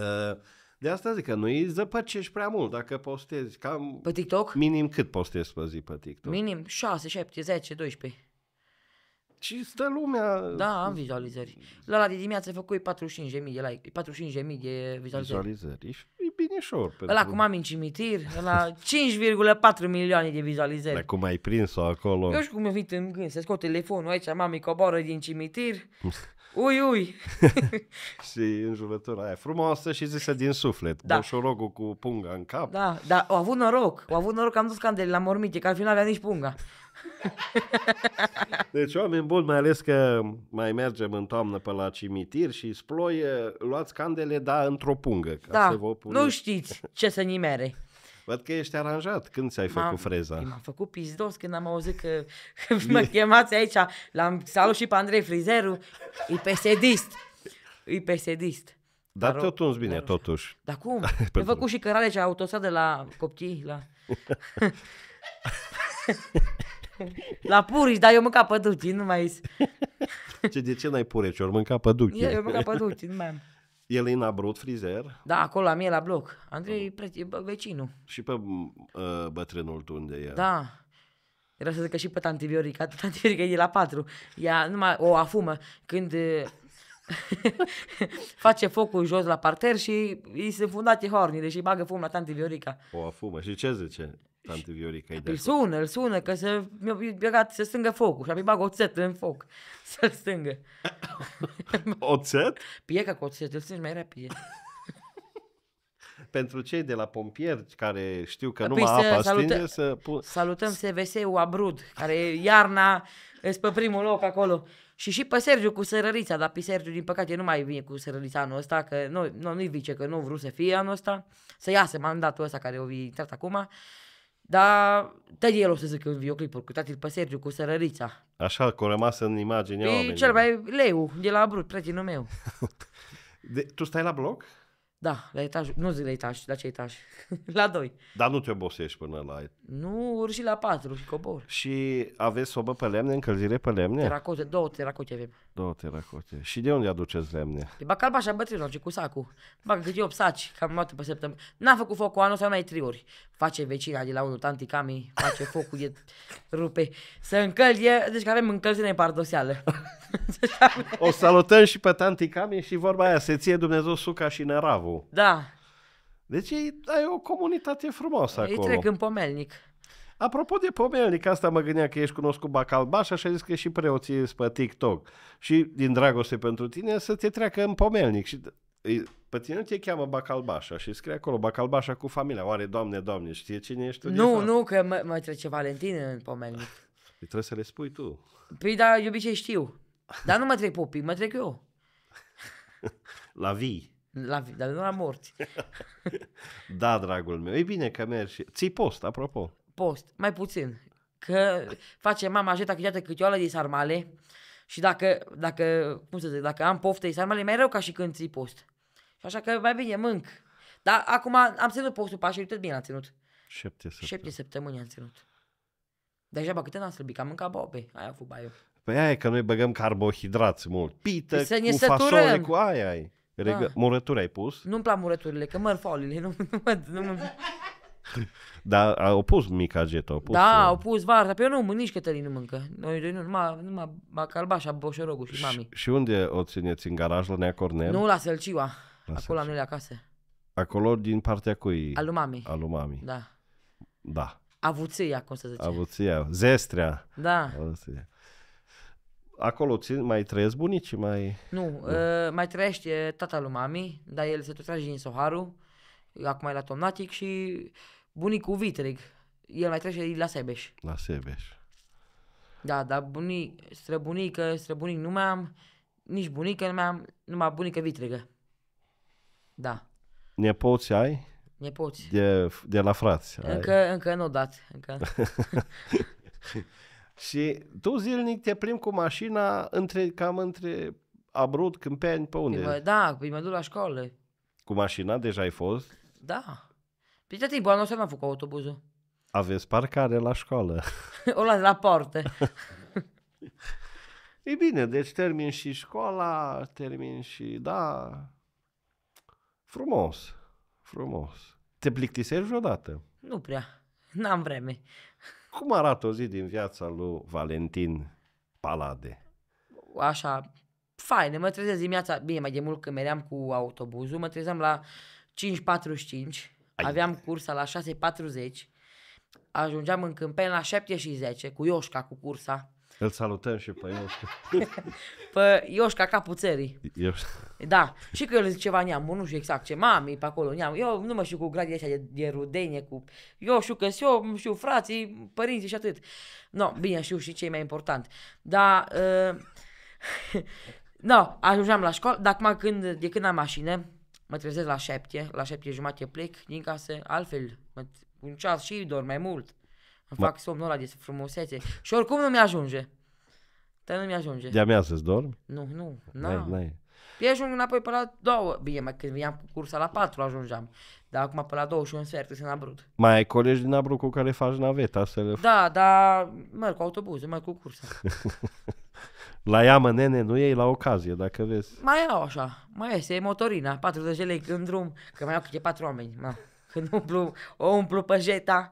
Uh, de asta zic că nu îi zăpăcești prea mult dacă postezi. Cam pe TikTok? Minim cât postezi pe zi pe TikTok? Minim 6, 7, 10, 12. Și stă lumea... Da, am vizualizări. La la de dimineață făcui 45.000 de like, 45.000 de vizualizări. Vizualizări. Binișor. Pentru... Ăla cum am în cimitir, la 5,4 milioane de vizualizări. Dar cum ai prins-o acolo? Eu știu cum mi-a venit în gând, să scot telefonul aici, mami coboară din cimitir, ui, ui. și în jurătura aia frumoasă și zise din suflet, da. boșorogul cu punga în cap. Da, dar au avut noroc, au avut noroc că am dus candele la mormite, că al final avea nici punga. deci oameni buni, mai ales că mai mergem în toamnă pe la cimitir și sploie, luați candele, da, într-o pungă. Ca da, să vă pune... nu știți ce să nimere. Văd că ești aranjat. Când ți-ai făcut freza? M-am făcut pizdos când am auzit că mă chemați aici. L-am salut și pe Andrei Frizeru. E pesedist. E pesedist. Dar, dar te tunzi bine, dar, totuși. Dar cum? Am făcut și cărare și de la copii, la... la purici, dar eu mânca păduci, nu mai... ce, de ce n-ai purici? Ori mânca păduci. Eu, eu mânca păduci, nu mai am în abrut frizer. Da, acolo la mine la bloc. Andrei, uh. vecinul. Și pe uh, bătrânul tu unde e? Da. Era să zic că și pe Viorica. Tanti Viorica e la patru. Ea numai o afumă. Când uh, face focul jos la parter și îi sunt fundate hornile și bagă fum la tanti Viorica. O afumă. Și ce zice? Tante Viorica e de sună, îl sună, că se, mi-a biegat, se stângă focul și a bag oțet în foc să-l stângă. oțet? Pieca cu oțet, îl stângi mai repede. Pentru cei de la pompieri care știu că nu păi numai apa salută, stinge, să... Pun... Salutăm SVS-ul Abrud, care iarna, e pe primul loc acolo. Și și pe Sergiu cu sărărița, dar pe Sergiu din păcate nu mai vine cu sărărița anul ăsta, că nu, nu, nu-i vice, că nu vrut să fie anul ăsta, să iasă mandatul ăsta care o intrat acum. Dar tăi el o să zic în videoclipuri, cu tatăl pe Sergiu, cu sărărița. Așa, cu rămas în imagine. E cel mai leu, de la Brut, prietenul meu. de, tu stai la bloc? Da, la etaj, nu zic la etaj, la ce etaj? la doi. Dar nu te obosești până la... Nu, și la patru și cobor. Și aveți sobă pe lemne, încălzire pe lemne? Teracote, două teracote avem. Du-te, răcote. Și de unde aduceți lemne? E bacal și bătrânilor, ce cu sacul. Bagă câte 8 saci, cam noapte pe săptămână. N-a făcut focul anul ăsta, mai triuri. Face vecina de la unul, tanti Cami, face focul, e rupe. Se încălzie, deci că avem încălzire în pardoseală. o salutăm și pe tanti Cami și vorba aia, se ție Dumnezeu suca și năravul. Da. Deci ai o comunitate frumoasă acolo. Ei trec în pomelnic. Apropo de pomenic, asta mă gândeam că ești cunoscut Bacalbaș, așa zis că și preoții pe TikTok. Și din dragoste pentru tine să te treacă în pomelnic. Și pe tine nu te cheamă Bacalbașa și scrie acolo Bacalbașa cu familia. Oare, doamne, doamne, știe cine ești tu? Nu, nu, că mă, mă trece Valentin în pomelnic. Păi trebuie să le spui tu. Păi, da, de obicei știu. Dar nu mă trec popii, mă trec eu. La vii. La, vii, dar nu la morți. da, dragul meu, e bine că mergi. Ții post, apropo post, mai puțin. Că face mama dacă iată câte oală de sarmale și dacă, dacă, cum să zic, dacă am poftă de sarmale, e mai rău ca și când ții post. Și așa că mai bine mânc. Dar acum am ținut postul pașii, uite bine am ținut. Șapte săptămâni. Șapte săptămâni am ținut. bă, câte n-am slăbit, am mâncat bobe, aia cu baiul. Păi aia e că noi băgăm carbohidrați mult. Pită, să ne cu fasole, cu aia ai. Regă... Da. Murături ai pus? Nu-mi plac murăturile, că măr folile, nu, nu, nu, mă, Dar au pus mica getă, au pus... Da, uh... au pus varza, pe eu nu, nici Cătălin nu mâncă. Noi doi nu, numai, numai bacalbașa, boșorogul și mami. Și unde o țineți? În garaj la Neacornel? Nu, la Sălciua, la acolo la noi acasă. Acolo din partea cui? Alu mami. Da. Da. Avuția, cum se zice. Avuția, zestrea. Da. Avuția. Acolo țin, mai trăiesc bunicii? Mai... Nu, nu. Uh, mai trăiește tata lui mami, dar el se tot trage din Soharu, acum e la Tomnatic și bunicul vitreg, el mai trece la Sebeș. La Sebeș. Da, dar bunic, străbunică, străbunic nu mai am, nici bunică nu mai am, numai bunică vitregă. Da. Nepoți ai? Nepoți. De, de la frați. Încă, ai. încă nu dat. Încă. și tu zilnic te plimbi cu mașina între, cam între Abrud, Câmpeni, pe unde? Păi da, păi mă duc la școală. Cu mașina deja ai fost? Da. Păi tati, boala nu se a făcut autobuzul. Aveți parcare la școală. o las la poartă. e bine, deci termin și școala, termin și, da, frumos, frumos. Te plictisești vreodată? Nu prea, n-am vreme. Cum arată o zi din viața lui Valentin Palade? Așa, faine, mă trezesc dimineața, bine, mai de mult când meream cu autobuzul, mă trezeam la 5.45, ai. Aveam cursa la 6.40, ajungeam în câmpen la 7.10 cu Ioșca, cu cursa. Îl salutăm și pe Ioșca. pe Ioșca capul țării. Ioșca. Da, și că el ceva neam, nu știu exact ce, mami pe acolo neam. Eu nu mă știu cu gradii ăștia de, de rudenie, cu... Eu știu că eu, știu frații, părinții și atât. No, bine, știu și ce e mai important. Dar... Ă, uh... no, ajungeam la școală, dar acum când, de când am mașină, mă trezesc la șapte, la șapte jumate plec din casă, altfel, mă, un ceas și dorm mai mult. Îmi da. fac somnul ăla de frumusețe și oricum nu mi-ajunge. Dar nu mi-ajunge. De-a mea să-ți dormi? Nu, nu, nu. n Eu ajung înapoi pe la două. Bine, mai când veneam cu cursa la patru ajungeam. Dar acum pe la două și un sfert sunt abrut. Mai ai colegi din Abru cu care faci naveta să le... Da, dar merg cu autobuz, merg cu cursa. La ea, mă, nene, nu iei la ocazie, dacă vezi. Mai iau așa, mai este, e motorina, 40 lei în drum, că mai au câte patru oameni. mă. Când umplu, o umplu pe jeta.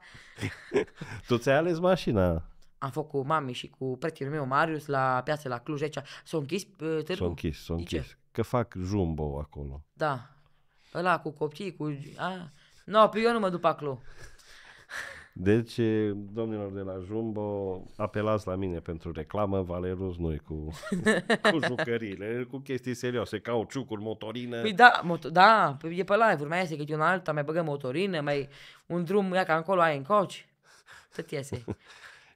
tu ți-ai ales mașina. Am făcut cu mami și cu prietenul meu, Marius, la piață, la Cluj, aici. S-a închis uh, târgu? S-a închis, s închis. Că fac jumbo acolo. Da. Ăla cu copii, cu... A... No, pe eu nu mă duc acolo. Deci, domnilor de la Jumbo, apelați la mine pentru reclamă, Valerus, nu cu, cu jucăriile, cu chestii serioase, cauciucuri, motorină. Păi da, mot- da, păi e pe live, mai iese e un alta, mai băgăm motorină, mai un drum, ia ca încolo, ai în coci, tot iese.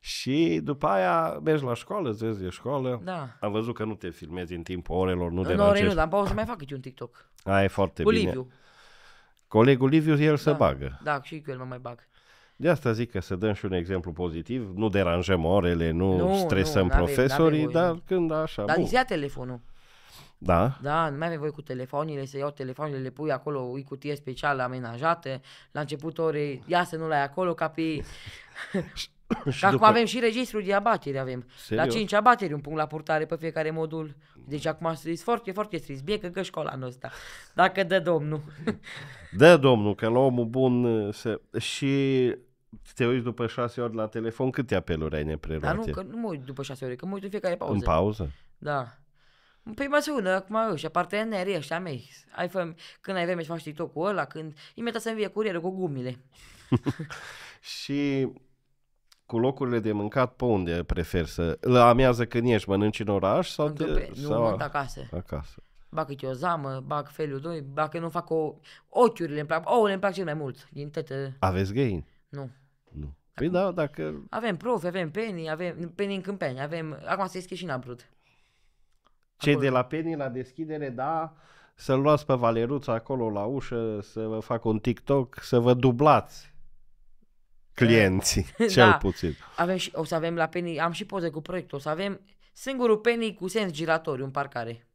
Și după aia mergi la școală, îți vezi de școală. Da. Am văzut că nu te filmezi în timpul orelor, nu în de la ore nu, dar am să mai fac un TikTok. Aia e foarte Cu bine. Liviu. Colegul Liviu, el da. se bagă. Da, și cu el mă mai bag. De asta zic că să dăm și un exemplu pozitiv, nu deranjăm orele, nu, nu stresăm nu, profesorii, n-avem dar când așa... Dar îți ia telefonul. Da. Da, nu mai avem voi cu telefoanele, să iau telefoanele, le pui acolo, o cutie specială amenajată, la început orei, ia să nu l-ai acolo, ca pe... și acum după... avem și registrul de abateri, avem. Serios? La 5 abateri, un punct la portare pe fiecare modul. Deci acum striți foarte, foarte stris. Bie că, că școala noastră. Dacă dă domnul. dă domnul, că la omul bun se... Și te uiți după șase ori la telefon, câte apeluri ai nepreluate? Dar nu, că nu mă uit după șase ore, că mă uit în fiecare pauză. În pauză? Da. Păi mă sună acum ăștia, partenerii ăștia mei. Ai fă, când ai vreme și faci TikTok cu ăla, când imediat să-mi vie curierul cu gumile. și cu locurile de mâncat, pe unde prefer să... La amiază când ești, mănânci în oraș sau... Te, nu, sau... mănânc acasă. Acasă. Bag câte o zamă, bac felul doi, bag că nu fac o... Ochiurile îmi plac, ouăle îmi plac cel mai mult, din tătă. Aveți găini? Nu. Nu. Păi da, dacă... Avem profi, avem Penny, avem Penny în Câmpeni, avem... Acum se deschide și în Abrut. Cei acolo. de la Penny la deschidere, da, să luați pe Valeruța acolo la ușă, să vă fac un TikTok, să vă dublați clienții, da. cel puțin. Avem și, o să avem la Penny, am și poze cu proiectul, o să avem singurul Penny cu sens giratoriu în parcare.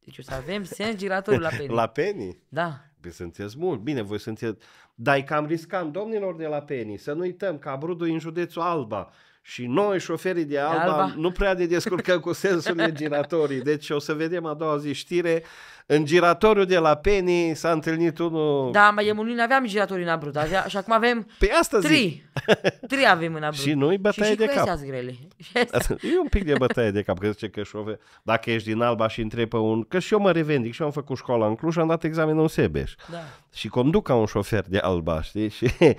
Deci o să avem sens giratoriu la Penny. La Penny? Da sunteți mult, bine, voi sunteți, dar e cam riscant, domnilor de la Penny, să nu uităm că abrudu e în județul Alba și noi, șoferii de Alba, Alba. nu prea de descurcăm cu sensul giratorii, deci o să vedem a doua zi știre, în giratoriu de la Penny s-a întâlnit unul... Da, mai eu nu aveam giratoriu în abrut. Avea, și acum avem Pe asta zic. trei. Trei avem în abrut. și noi bătaie și, și de cap. grele. e un pic de bătaie de cap, că zice că șove, dacă ești din Alba și întrebi pe un... Că și eu mă revendic și eu am făcut școala în Cluj, am dat examenul în Sebeș. Da. Și conduc ca un șofer de Alba, știi? Și eh,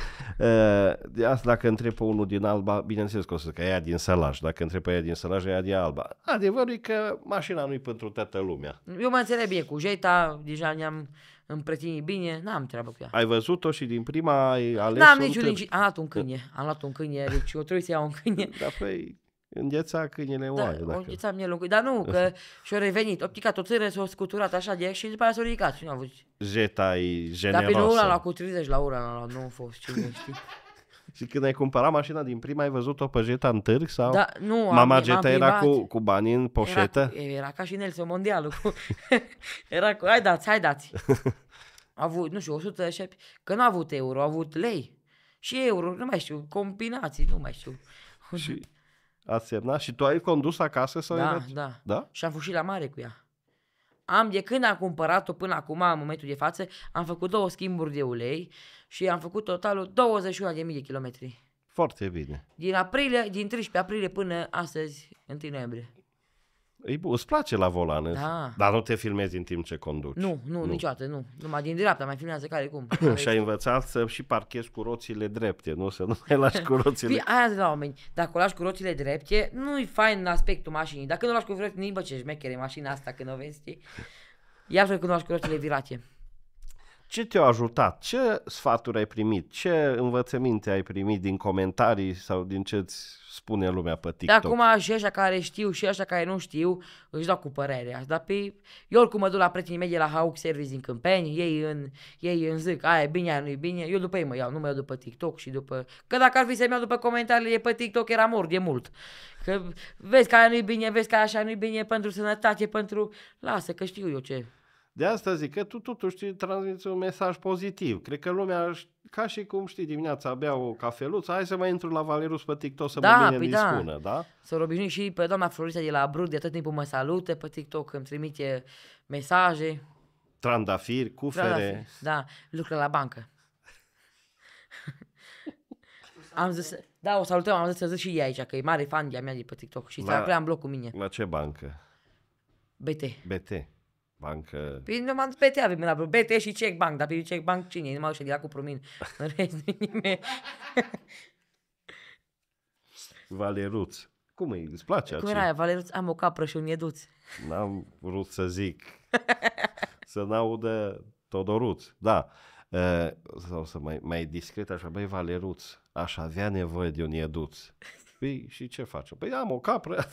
de asta dacă întrebi pe unul din Alba, bineînțeles că o să zic că ea din Sălaj. Dacă întrebi pe ea din Sălaj, ea de Alba. Adevărul e că mașina nu-i pentru toată lumea. Eu mă înțeleg bine cu cu Jeta, deja ne-am împrătinit bine, n-am treabă cu ea. Ai văzut-o și din prima ai ales N-am niciun nici, am luat un câine, am luat un câine, deci o trebuie să iau un câine. Dar păi, îngheța câinele da, oare. Dacă... îngheța mie locul, dar nu, că și-o revenit, o picat o țără, s-o scuturat așa de și după aia s-o ridicat și nu a văzut. Jeta e generoasă. Dar pe la cu 30 la ora, la, nu a fost, cine știi. Și când ai cumpărat mașina din prima, ai văzut-o pe Jeta în târg? Sau... Da, nu, Mama Jeta era cu, cu banii în poșetă? Era, era ca și Nelson mondial. Cu... era cu, hai dați, hai dați. A avut, nu știu, 107, că n-a avut euro, a avut lei. Și euro, nu mai știu, combinații, nu mai știu. și a semnat și tu ai condus acasă sau da, da, da. Și am fost și la mare cu ea. Am, de când am cumpărat-o până acum, în momentul de față, am făcut două schimburi de ulei și am făcut totalul 21.000 de kilometri. Foarte bine. Din, aprilie, din 13 aprilie până astăzi, 1 noiembrie. Îi, îți place la volan, da. dar nu te filmezi în timp ce conduci. Nu, nu, nu. niciodată, nu. Numai din dreapta mai filmează care cum. și ai învățat să și parchezi cu roțile drepte, nu? Să nu mai lași cu păi, roțile... Fii, aia de la oameni. Dacă o lași cu roțile drepte, nu-i fain aspectul mașinii. Dacă nu o lași cu roțile, nici bă, ce șmechere mașina asta când o vezi, știi? Iar când o lași cu roțile virate ce te-a ajutat? Ce sfaturi ai primit? Ce învățăminte ai primit din comentarii sau din ce îți spune lumea pe TikTok? De acum și așa care știu și așa care nu știu, își dau cu părerea. Dar pe... Eu oricum mă duc la prietenii mei de la hauk, Service din Câmpeni, ei în, ei în zic, aia e bine, aia nu e bine, eu după ei mă iau, nu mă iau după TikTok și după... Că dacă ar fi să-mi iau după comentariile pe TikTok era mor de mult. Că vezi că aia nu i bine, vezi că aia așa nu i bine pentru sănătate, pentru... Lasă că știu eu ce de asta zic că tu totuși transmiți un mesaj pozitiv. Cred că lumea, ca și cum știi, dimineața abia o cafeluță, hai să mai intru la Valerus pe TikTok să da, mă bine păi da. da? Să obișnui și pe doamna Florița de la Brut, de tot timpul mă salute pe TikTok, îmi trimite mesaje. Trandafiri, cufere. Trandafiri, da, lucră la bancă. am zis, da, o salutăm, am zis să zic și ei aici, că e mare fan de-a mea de pe TikTok și la, s prea în bloc cu mine. La ce bancă? BT. BT bancă... Păi numai BT avem la vreo BT și check bank, dar pe check bank cine? Nu mai ședia adică cu promin. În rest, nimeni. Valeruț. Cum e? Îți place Cum era aia? Valeruț, am o capră și un ieduț. N-am vrut să zic. să n-audă Todoruț. Da. Uh, sau să mai, mai discret așa, băi Valeruț, aș avea nevoie de un ieduț spui și ce facem? Păi am o capră.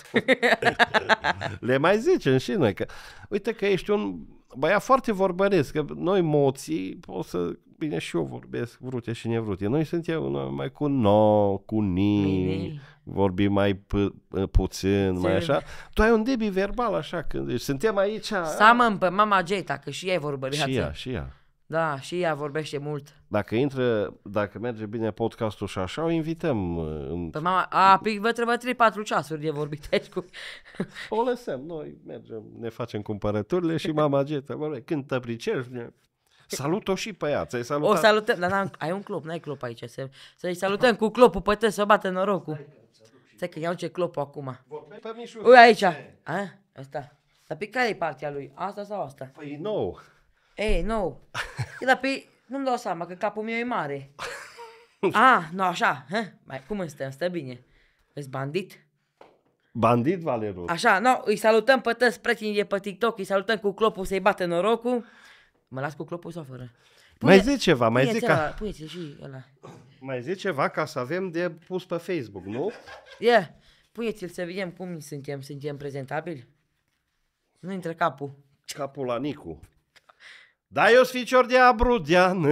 Le mai zicem și noi că, uite că ești un băiat foarte vorbăresc, că noi moții o să, bine și eu vorbesc vrute și nevrute. Noi suntem noi mai cu no, cu ni, Vorbi vorbim mai pu- puțin, mai așa. Tu ai un debi verbal așa când deci Suntem aici. Seamăn pe mama Geta, că și ea e vorbăreață. Și ea, și ea. Da, și ea vorbește mult. Dacă intră, dacă merge bine podcastul și așa, o invităm. Uh, în... Pe păi mama, a, păi vă trebuie 3-4 ceasuri de vorbit aici cu... O lăsăm, noi mergem, ne facem cumpărăturile și mama Geta, bă, când te pricepi, Salut-o și pe ea, ți-ai salutat? O salutăm, dar ai un clop, n-ai clop aici, să, să-i salutăm cu clopul, păte să bată norocul. Stai că iau ce clop acum. Ui, aici, a, asta. Dar pe care e partea lui, asta sau asta? Păi nou. Ei, nu. E, dar pe nu-mi dau seama că capul meu e mare. A, nu așa, hă? Mai, cum îmi stă? Îmi stă bine. Ești bandit? Bandit, valeru. Așa, no, îi salutăm pe tăți prietenii de pe TikTok, îi salutăm cu clopul să-i bate norocul. Mă las cu clopul sau fără? Pune, mai zici ceva, mai zic ca... Puneți și ăla. Mai zici ceva ca să avem de pus pe Facebook, nu? Yeah. Puneți-l să vedem cum suntem, suntem prezentabili. Nu intră capul. Capul la Nicu. Da, eu sunt ficior de abrudean,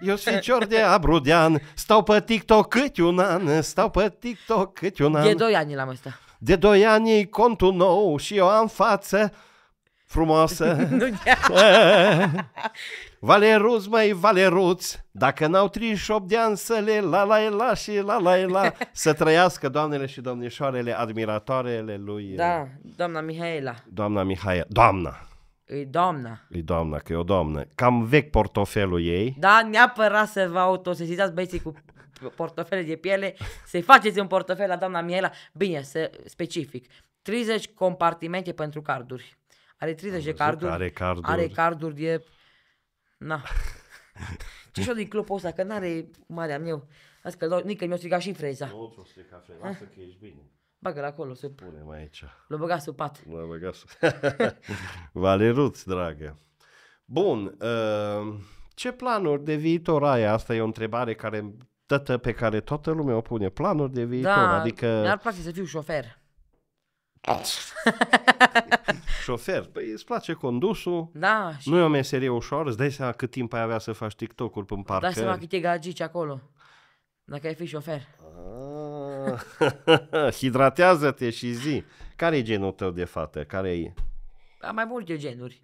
eu sunt ficior de abrudean, stau pe TikTok câte un an, stau pe TikTok câte un an. De doi ani l-am ăsta. De doi ani e contul nou și eu am față frumoasă. Valeruz, mai valeruț, dacă n-au 38 de ani să le la la la și la la la, să trăiască doamnele și domnișoarele admiratoarele lui. Da, doamna Mihaela. Doamna Mihaela, doamna. E doamna. E doamna, că e o doamnă. Cam vechi portofelul ei. Da, neapărat să vă autosesizați băieții cu portofele de piele, să-i faceți un portofel la doamna Miela. Bine, să specific. 30 compartimente pentru carduri. Are 30 de carduri. Are carduri. Are carduri de... Na. Ce și din clubul ăsta, că n-are mare am eu. Asta că că mi o striga și freza. Nu, o stricat freza, ah. lasă că ești bine bagă acolo, se pune mai aici. L-a băgat sub pat. L-a băgat sub... Valeruț, dragă. Bun, uh, ce planuri de viitor ai? Asta e o întrebare care tătă pe care toată lumea o pune. Planuri de viitor, da, adică... mi-ar place să fiu șofer. șofer, păi îți place condusul, da, și... nu e o meserie ușoară, îți dai seama cât timp ai avea să faci TikTok-uri pe parcă. Dai seama cât e gagici acolo, dacă ai fi șofer. Ah. Hidratează-te și zi. Care e genul tău de fată? Care e? Am mai multe genuri.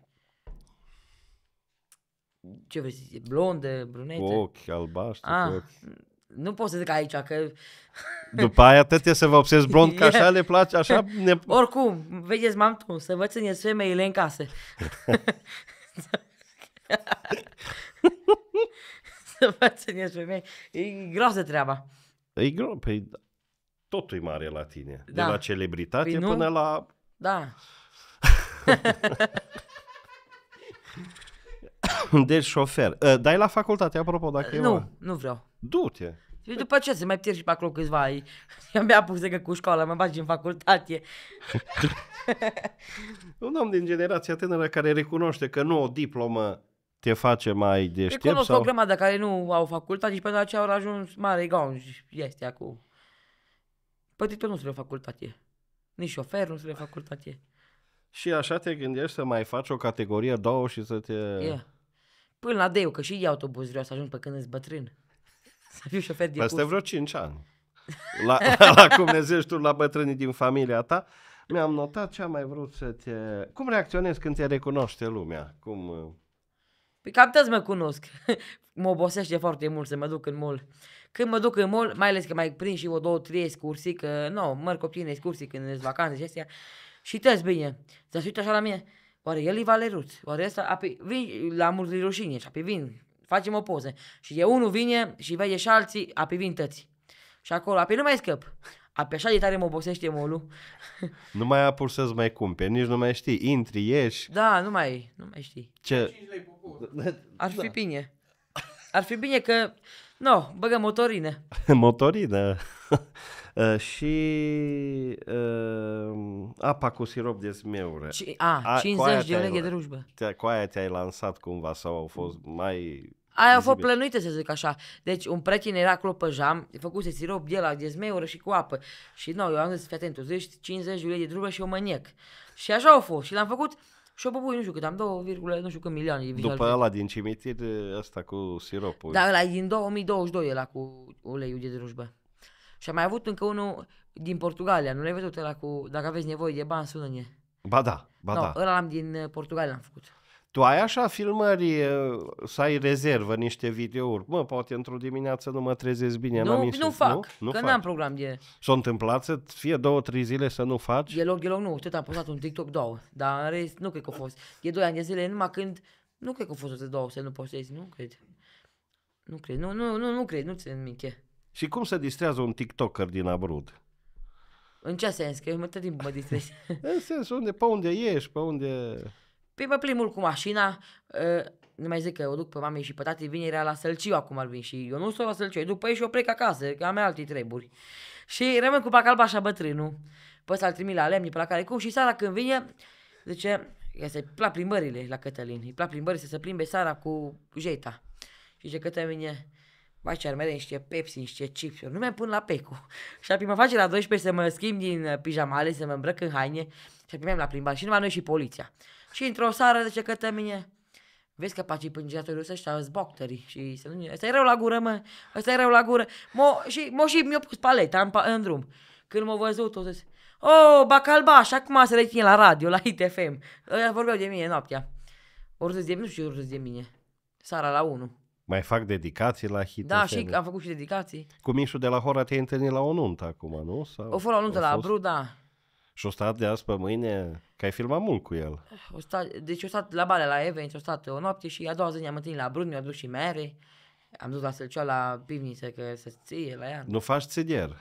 Ce vrei să zici? Blonde, brunete? Cu ochi, albaștri, ah, cu ochi. Nu pot să zic aici că... După aia tăte să vă obsesc blond, că așa le place, așa... Ne... Oricum, vedeți, m-am tu, să vă țineți femeile în casă. să vă țineți femeile. E groasă treaba. E groasă, păi totul e mare la tine. Da. De la celebritate păi nu? până la... Da. deci șofer. Ă, dai la facultate, apropo, dacă ă, Nu, eu... nu vreau. Du-te. Și păi după ce se mai pierd și pe acolo câțiva ai. Eu mi-a pus că cu școala, mă bagi în facultate. Un om din generația tânără care recunoaște că nu o diplomă te face mai deștept Recunosc sau... o grămadă care nu au facultate și pentru aceea au ajuns mare gaunj. Este acum tot nu studia facultate. Nici șofer nu studia facultate. Și așa te gândești să mai faci o categorie două și să te... Yeah. Până la deu, că și eu autobuz vreau să ajung pe când ești bătrân. Să fiu șofer de Peste vreo 5 ani. La, la cum ne tu, la bătrânii din familia ta, mi-am notat ce am mai vrut să te... Cum reacționezi când te recunoaște lumea? Cum... Uh? Păi cam mă cunosc. mă obosește foarte mult să mă duc în mall când mă duc în mall, mai ales că mai prind și o, două, trei excursii, că nu, no, merg în excursii când ești vacanță și astea, și tăți bine. Dar uite așa la mine, oare el e valeruț, oare ăsta, api, vin la mulți rușine și api vin, facem o poză. Și e unul vine și vede și alții, api vin tăți. Și acolo, api nu mai scăp. Api așa de tare mă obosește molul. Nu mai apur să-ți mai cumperi, nici nu mai știi. Intri, ieși. Da, nu mai, nu mai știi. Ce? Ar fi da. bine. Ar fi bine că No, băgă motorine. motorine. Uh, și uh, apa cu sirop de zmeură. C- a, a, 50 de leghe de rujbă. Te, cu aia te-ai lansat cumva sau au fost mai... Aia au fost plănuite, să zic așa. Deci un prieten era acolo pe jam, făcuse sirop de la de zmeură și cu apă. Și nu, no, eu am zis, fii atent, tu zici 50 de lei de rujbă și o maniec. Și așa au fost. Și l-am făcut și eu băbui, nu știu cât am, 2, nu știu cât milioane După ăla din cimitir, asta cu siropul. Da, ăla e din 2022, ăla cu uleiul de drujbă. Și am mai avut încă unul din Portugalia, nu l-ai văzut ăla cu, dacă aveți nevoie de bani, sună-ne. Ba da, ba no, da. ăla l-am din uh, Portugalia, l-am făcut. Tu ai așa filmări să ai rezervă niște videouri. Mă, poate într-o dimineață nu mă trezesc bine. Nu, nu fac, nu? nu că fac. n-am program de... S-a întâmplat să fie două, trei zile să nu faci? e loc, nu. Tot am postat un TikTok, două. Dar în rest, nu cred că a fost. E doi ani de zile, numai când... Nu cred că a fost o două să nu postezi, nu cred. Nu cred, nu, nu, nu, nu cred, nu țin minte. Și cum se distrează un TikToker din abrud? În ce sens? Că eu mă tot timpul mă distrez. în sens, unde, pe unde ești, pe unde... Păi plimb primul cu mașina, ă, nu mai zic că o duc pe mame și pe tati vinerea la Sălciu acum ar vin și eu nu sunt la Sălciu, eu duc pe ei și o plec acasă, că am alte treburi. Și rămân cu pacalba așa bătrânul. Pe să-l trimit la lemni pe la care cum și seara când vine, zice, că se plac plimbările la Cătălin, îi plac plimbările să se plimbe seara cu jeta. Și zice vine, Ba, ce merge niște Pepsi, niște chipsuri, nu mai pun la pecu. Și apoi mă face la 12 să mă schimb din pijamale, să mă îmbrăc în haine și apoi la plimbare. și numai noi și poliția. Și într-o seară zice către mine, Vezi că pacii pângiratorii ăștia sunt bocteri și se nu... Ăsta e rău la gură, mă. Ăsta e rău la gură. Mo, și, mo și mi-a pus paleta în, în drum. Când m-a văzut, o zis, Oh, cum a se reține la radio, la ITFM. Ăia vorbeau de mine noaptea. O râs de mine, nu știu ce de mine. Sara la 1. Mai fac dedicații la hit Da, și am făcut și dedicații. Cu Mișu de la Hora te-ai întâlnit la o nuntă acum, nu? Sau... O fost la o nuntă la Abru, la Bruda. Și o stat de azi pe mâine, că ai filmat mult cu el. O stat, deci o stat la bale, la Event, o stat o noapte și a doua zi ne-am întâlnit la Brun, mi-a dus și mere. Am dus la Sălcioa la pivniță, că să ție la ea. Nu faci țedier.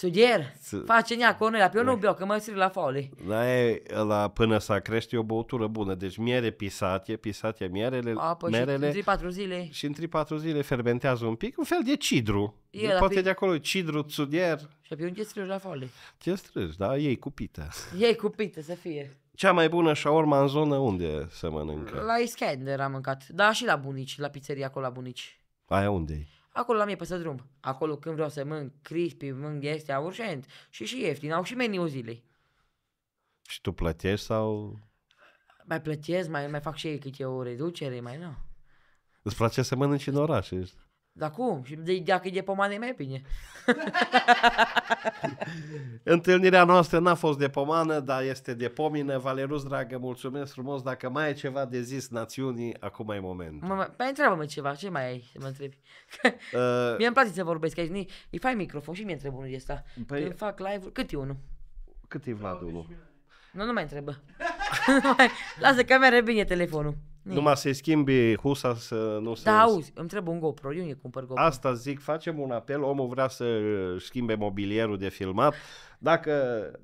Sugier? S- face nea cu noi, eu nu beau, că mă sir la faule. Da, e, la, până să crește o băutură bună. Deci miere pisatie, pisatia mierele, A, pă, merele. Și în 3-4 zile. Și în 3-4 zile fermentează un pic, un fel de cidru. E, de, Poate pe... de acolo cidru, suger. Și pe unde strângi la faule? Ce strângi, da? Ei cupită. Ei cupită să fie. Cea mai bună șaorma în zonă unde se mănâncă? La Iskender am mâncat, dar și la bunici, la pizzeria acolo la bunici. Aia unde -i? Acolo la mie să drum. Acolo când vreau să mănânc crispy, mănânc este urgent și și ieftin. Au și meniu zilei. Și tu plătești sau... Mai plătesc, mai, mai fac și ei câte o reducere, mai nu. Îți place să mănânci în oraș, ești? Dar cum? Și de, dacă e de pomană, e mai bine. Întâlnirea noastră n-a fost de pomană, dar este de pomină. Valerus, dragă, mulțumesc frumos. Dacă mai ai ceva de zis națiunii, acum e momentul. Mă, mai păi întreabă-mă ceva, ce mai ai să mă întrebi? uh... Mie îmi place să vorbesc aici. Îi fai microfon și mie întreb unul ăsta. Păi... Când fac live cât e unul? Cât e Vlad Nu, nu mai întrebă. Lasă că bine telefonul. Numai să-i schimbi husa să nu se... Da, auzi, îmi trebuie un GoPro, eu ne cumpăr GoPro. Asta zic, facem un apel, omul vrea să schimbe mobilierul de filmat. Dacă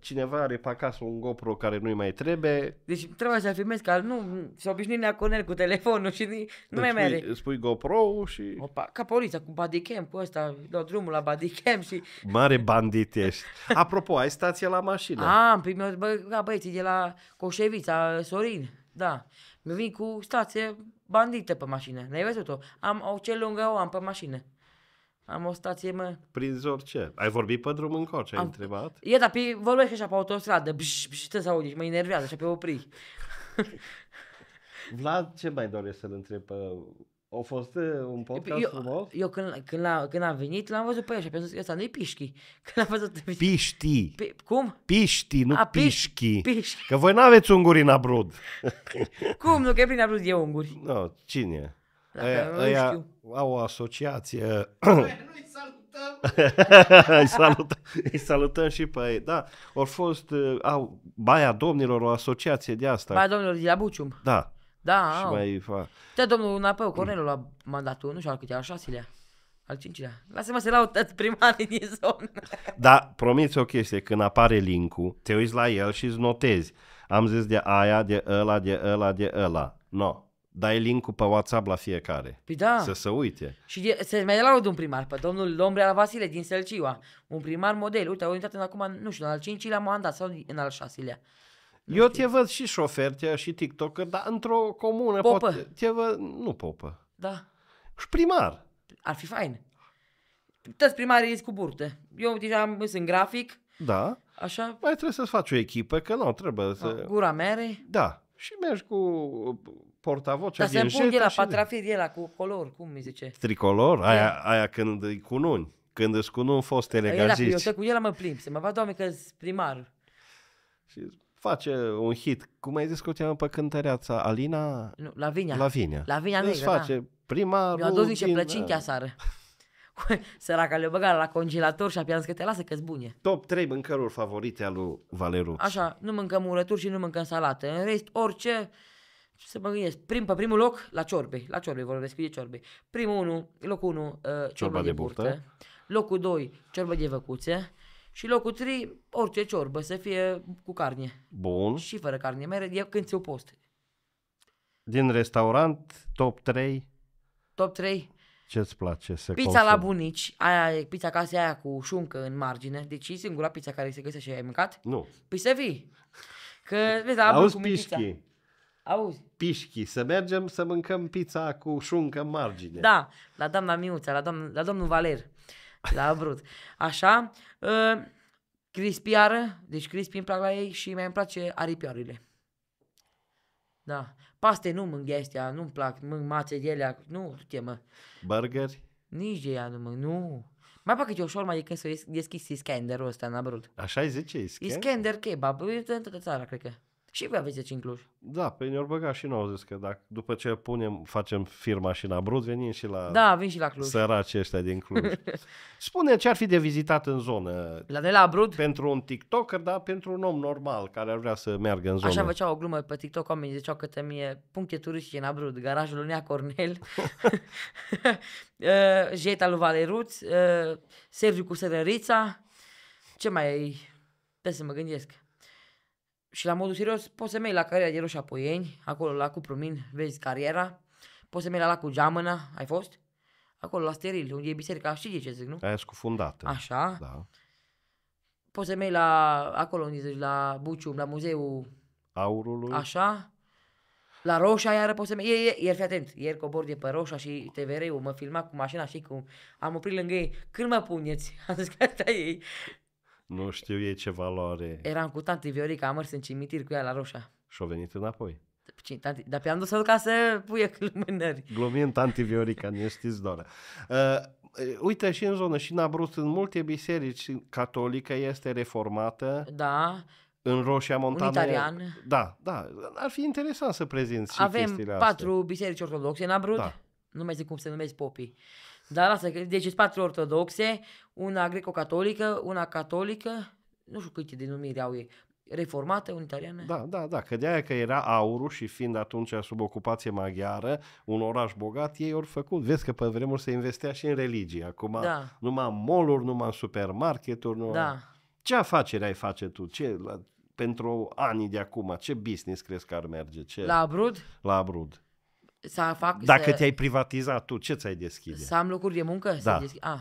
cineva are pe acasă un GoPro care nu-i mai trebuie... Deci trebuie să filmez, că nu se obișnuit neaconel cu telefonul și nu deci mai merge. are. Spui GoPro și... Opa, ca poliția, cu bodycam, cu ăsta, dau drumul la bodycam și... Mare bandit ești. Apropo, ai stație la mașină. Am, ah, primit, bă, ca băieții de la Coșevița, Sorin. Da. Mi vin cu stație bandite pe mașină. N-ai văzut-o? Am o ce lungă o am pe mașină. Am o stație, mă... Prin orice. Ai vorbit pe drum coace, ai am... întrebat? E, dar pe, vorbești așa pe autostradă. Și te să auzi, mă enervează, așa pe opri. Vlad, ce mai doresc să-l întreb pe a fost uh, un păi podcast eu, frumos? Eu când, când, l-a, când am venit, l-am văzut pe el și am zis, că ăsta nu-i Pișchi. Când am văzut... Piști. P- cum? Piști, nu a, pișchi. pișchi. Că voi n-aveți unguri în abrud. cum? Nu, că e prin abrud e unguri. Nu, No, cine? Dacă aia, nu aia știu. au o asociație. Noi salutăm. îi, salutăm îi salutăm și pe ei. Da, au fost, uh, au, Baia Domnilor, o asociație de asta. Baia Domnilor, de la Bucium. Da, da, Și au. mai fa... Da, domnul Napeu, Cornelul la mandatul, nu știu al câte, al șaselea. Al cincilea. Lasă-mă să laud toți primarii din zonă. Da, promiți o chestie, când apare linkul, te uiți la el și îți notezi. Am zis de aia, de ăla, de ăla, de ăla. No. Dai link pe WhatsApp la fiecare. Păi da. Să se uite. Și de, se mai la un primar, pe domnul Lombrea Vasile din Sălciua. Un primar model. Uite, au intrat în acum, nu știu, în al cincilea mandat sau în al șaselea. Eu știu. te văd și șofer, te și tiktoker, dar într-o comună... Popă. Poate, te văd, nu popă. Da. Și primar. Ar fi fain. Toți primarii ies cu burte. Eu deja am în grafic. Da. Așa. Mai trebuie să-ți faci o echipă, că nu, trebuie să... A, ah, gura mere. Da. Și mergi cu portavoce Dar din se pun la patrafir de la cu color, cum mi zice? Tricolor? Aia, aia când îi cununi. Când îți cununi fost elegaziți. Păi, eu cu el mă plimb, să mă vad, doamne, că primar. Și face un hit. Cum ai zis că o cheamă pe cântăreața? Alina? Nu, Lavinia. Lavinia. Lavinia deci negră, face da. prima... Mi-a dus niște plăcinchi uh, aseară. Săraca le băgat la congelator și abia că te lasă că bune. Top 3 mâncăruri favorite al lui Valeru. Așa, nu mâncăm urături și nu mâncăm salată. În rest, orice să mă gândesc, prim, pe primul loc, la ciorbe, la ciorbe vorbesc, e ciorbe. Primul 1, locul 1, uh, ciorba, ciorba de, de burtă. burtă. Locul 2, ciorba de văcuțe. Și locul 3, orice ciorbă, să fie cu carne. Bun. Și fără carne, mere, e când ți-o post. Din restaurant, top 3? Top 3? Ce-ți place să Pizza consum? la bunici, aia e pizza casei aia cu șuncă în margine, deci e singura pizza care se găsește și ai mâncat? Nu. Păi să vii. Că, vezi, am Auzi, pișchi. Auzi. Pișchi, să mergem să mâncăm pizza cu șuncă în margine. Da, la doamna Miuța, la, doamn, la domnul Valer. l-a vrut. Așa, uh, crispiară, deci crispi îmi plac la ei și mai îmi place aripioarele. Da. Paste nu mânc astea, nu-mi plac, mânc mațe de alea, nu, te mă. Burger? Nici de ea nu mânc, nu. Mai fac eu o mai de când s-a deschis Iskender-ul ăsta, n-a brut. Așa-i zice, Iskender? Iskender kebab, în toată țara, cred că și voi aveți în deci Cluj. Da, pe ne băga și nouă, zis că dacă, după ce punem, facem firma și la Brut, venim și la da, vin și la Cluj. săraci ăștia din Cluj. Spune ce ar fi de vizitat în zonă. La de la Brut? Pentru un TikToker, dar pentru un om normal care ar vrea să meargă în zonă. Așa făceau o glumă pe TikTok, oamenii ziceau că mie puncte turistice în Abrut, garajul lui Nea Cornel, eh, jeta lui Valeruț, eh, Sergiu cu Sărărița, ce mai ai? Trebuie să mă gândesc și la modul serios, poți să mergi la cariera de poieni, acolo la Cuprumin, vezi cariera, poți să mergi la lacul Geamăna, ai fost? Acolo la Steril, unde e biserica, știi ce zic, nu? Aia scufundată. Așa. Da. Poți să mergi la, acolo unde zici, la Bucium, la muzeul... Aurului. Așa. La Roșa iară poți să mergi. Ieri, ieri, fii atent, ieri cobor de pe Roșa și TVR-ul mă filma cu mașina și cu... Am oprit lângă ei. Când mă puneți? Am zis că asta ei. Nu știu ei ce valoare. Eram cu tanti Viorica, am mers în cimitir cu ea la Roșa. Și au venit înapoi. Cine, păi, tanti, dar pe am dus ca să puie lumânări. Glumim, tanti Viorica, nu știți doar. Uh, uh, uite, și în zonă, și în Abrut, în multe biserici catolică este reformată. Da. În Roșia Montană. Unitarian. Da, da. Ar fi interesant să prezinți și Avem patru astea. biserici ortodoxe în Abrut. Da. Nu mai zic cum se numesc popii. Dar lasă, deci sunt patru ortodoxe, una greco-catolică, una catolică, nu știu câte denumiri au ei, reformată, unitariană? Da, da, da, că de aia că era aurul și fiind atunci sub ocupație maghiară, un oraș bogat, ei ori făcut. Vezi că pe vremuri se investea și în religie. Acum da. numai în mall-uri, numai în supermarketuri. Numai... Da. Ce afaceri ai face tu? Ce, la, pentru anii de acum, ce business crezi că ar merge? Ce? La Abrud? La Abrud să fac... Dacă să, te-ai privatizat tu, ce ți-ai deschide? Să am locuri de muncă? Da. Să deschid... ah.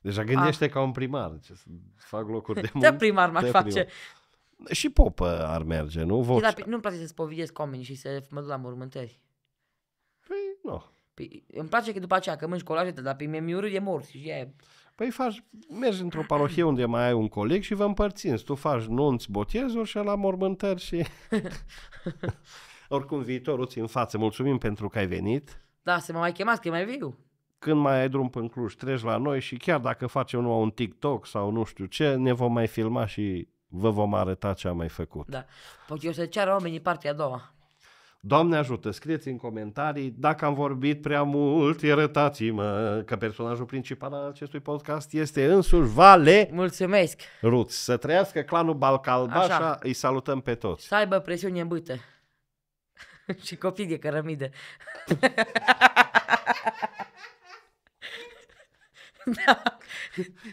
Deja ah. gândește A. ca un primar. Ce, să fac locuri de muncă? Da, primar m-aș primar. Și popă ar merge, nu? Voce. Păi, dar, nu-mi place să povidesc oamenii și să mă duc la mormântări. Păi, nu. Păi, îmi place că după aceea, că mânci colajete, dar pe mi mi de morți și e... Păi faci, mergi într-o parohie unde mai ai un coleg și vă împărțiți. Tu faci nunți, botezuri și la mormântări și... Oricum, viitorul ți în față. Mulțumim pentru că ai venit. Da, să mă mai chemați, că mai viu. Când mai ai drum până Cluj, treci la noi și chiar dacă facem numai un TikTok sau nu știu ce, ne vom mai filma și vă vom arăta ce am mai făcut. Da. Păi eu să ceară oamenii partea a doua. Doamne ajută, scrieți în comentarii dacă am vorbit prea mult, iertați-mă că personajul principal al acestui podcast este însuși Vale Mulțumesc! Ruț. Să trăiască clanul Balcalbașa, Așa. îi salutăm pe toți. Să aibă presiune în bâtă. și copii de cărămidă. da.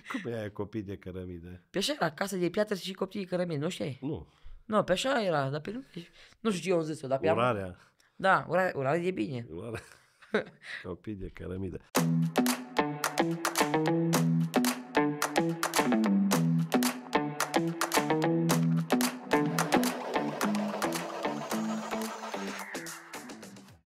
Cum e aia copii de cărămidă? Pe așa era, casă de piatră și copii de cărămidă, nu știi? Nu. Nu, pe așa era, dar pe nu, nu știu eu zis-o, dar pe Urarea. Am... Da, urare, urare e bine. Urarea. Copii de cărămidă.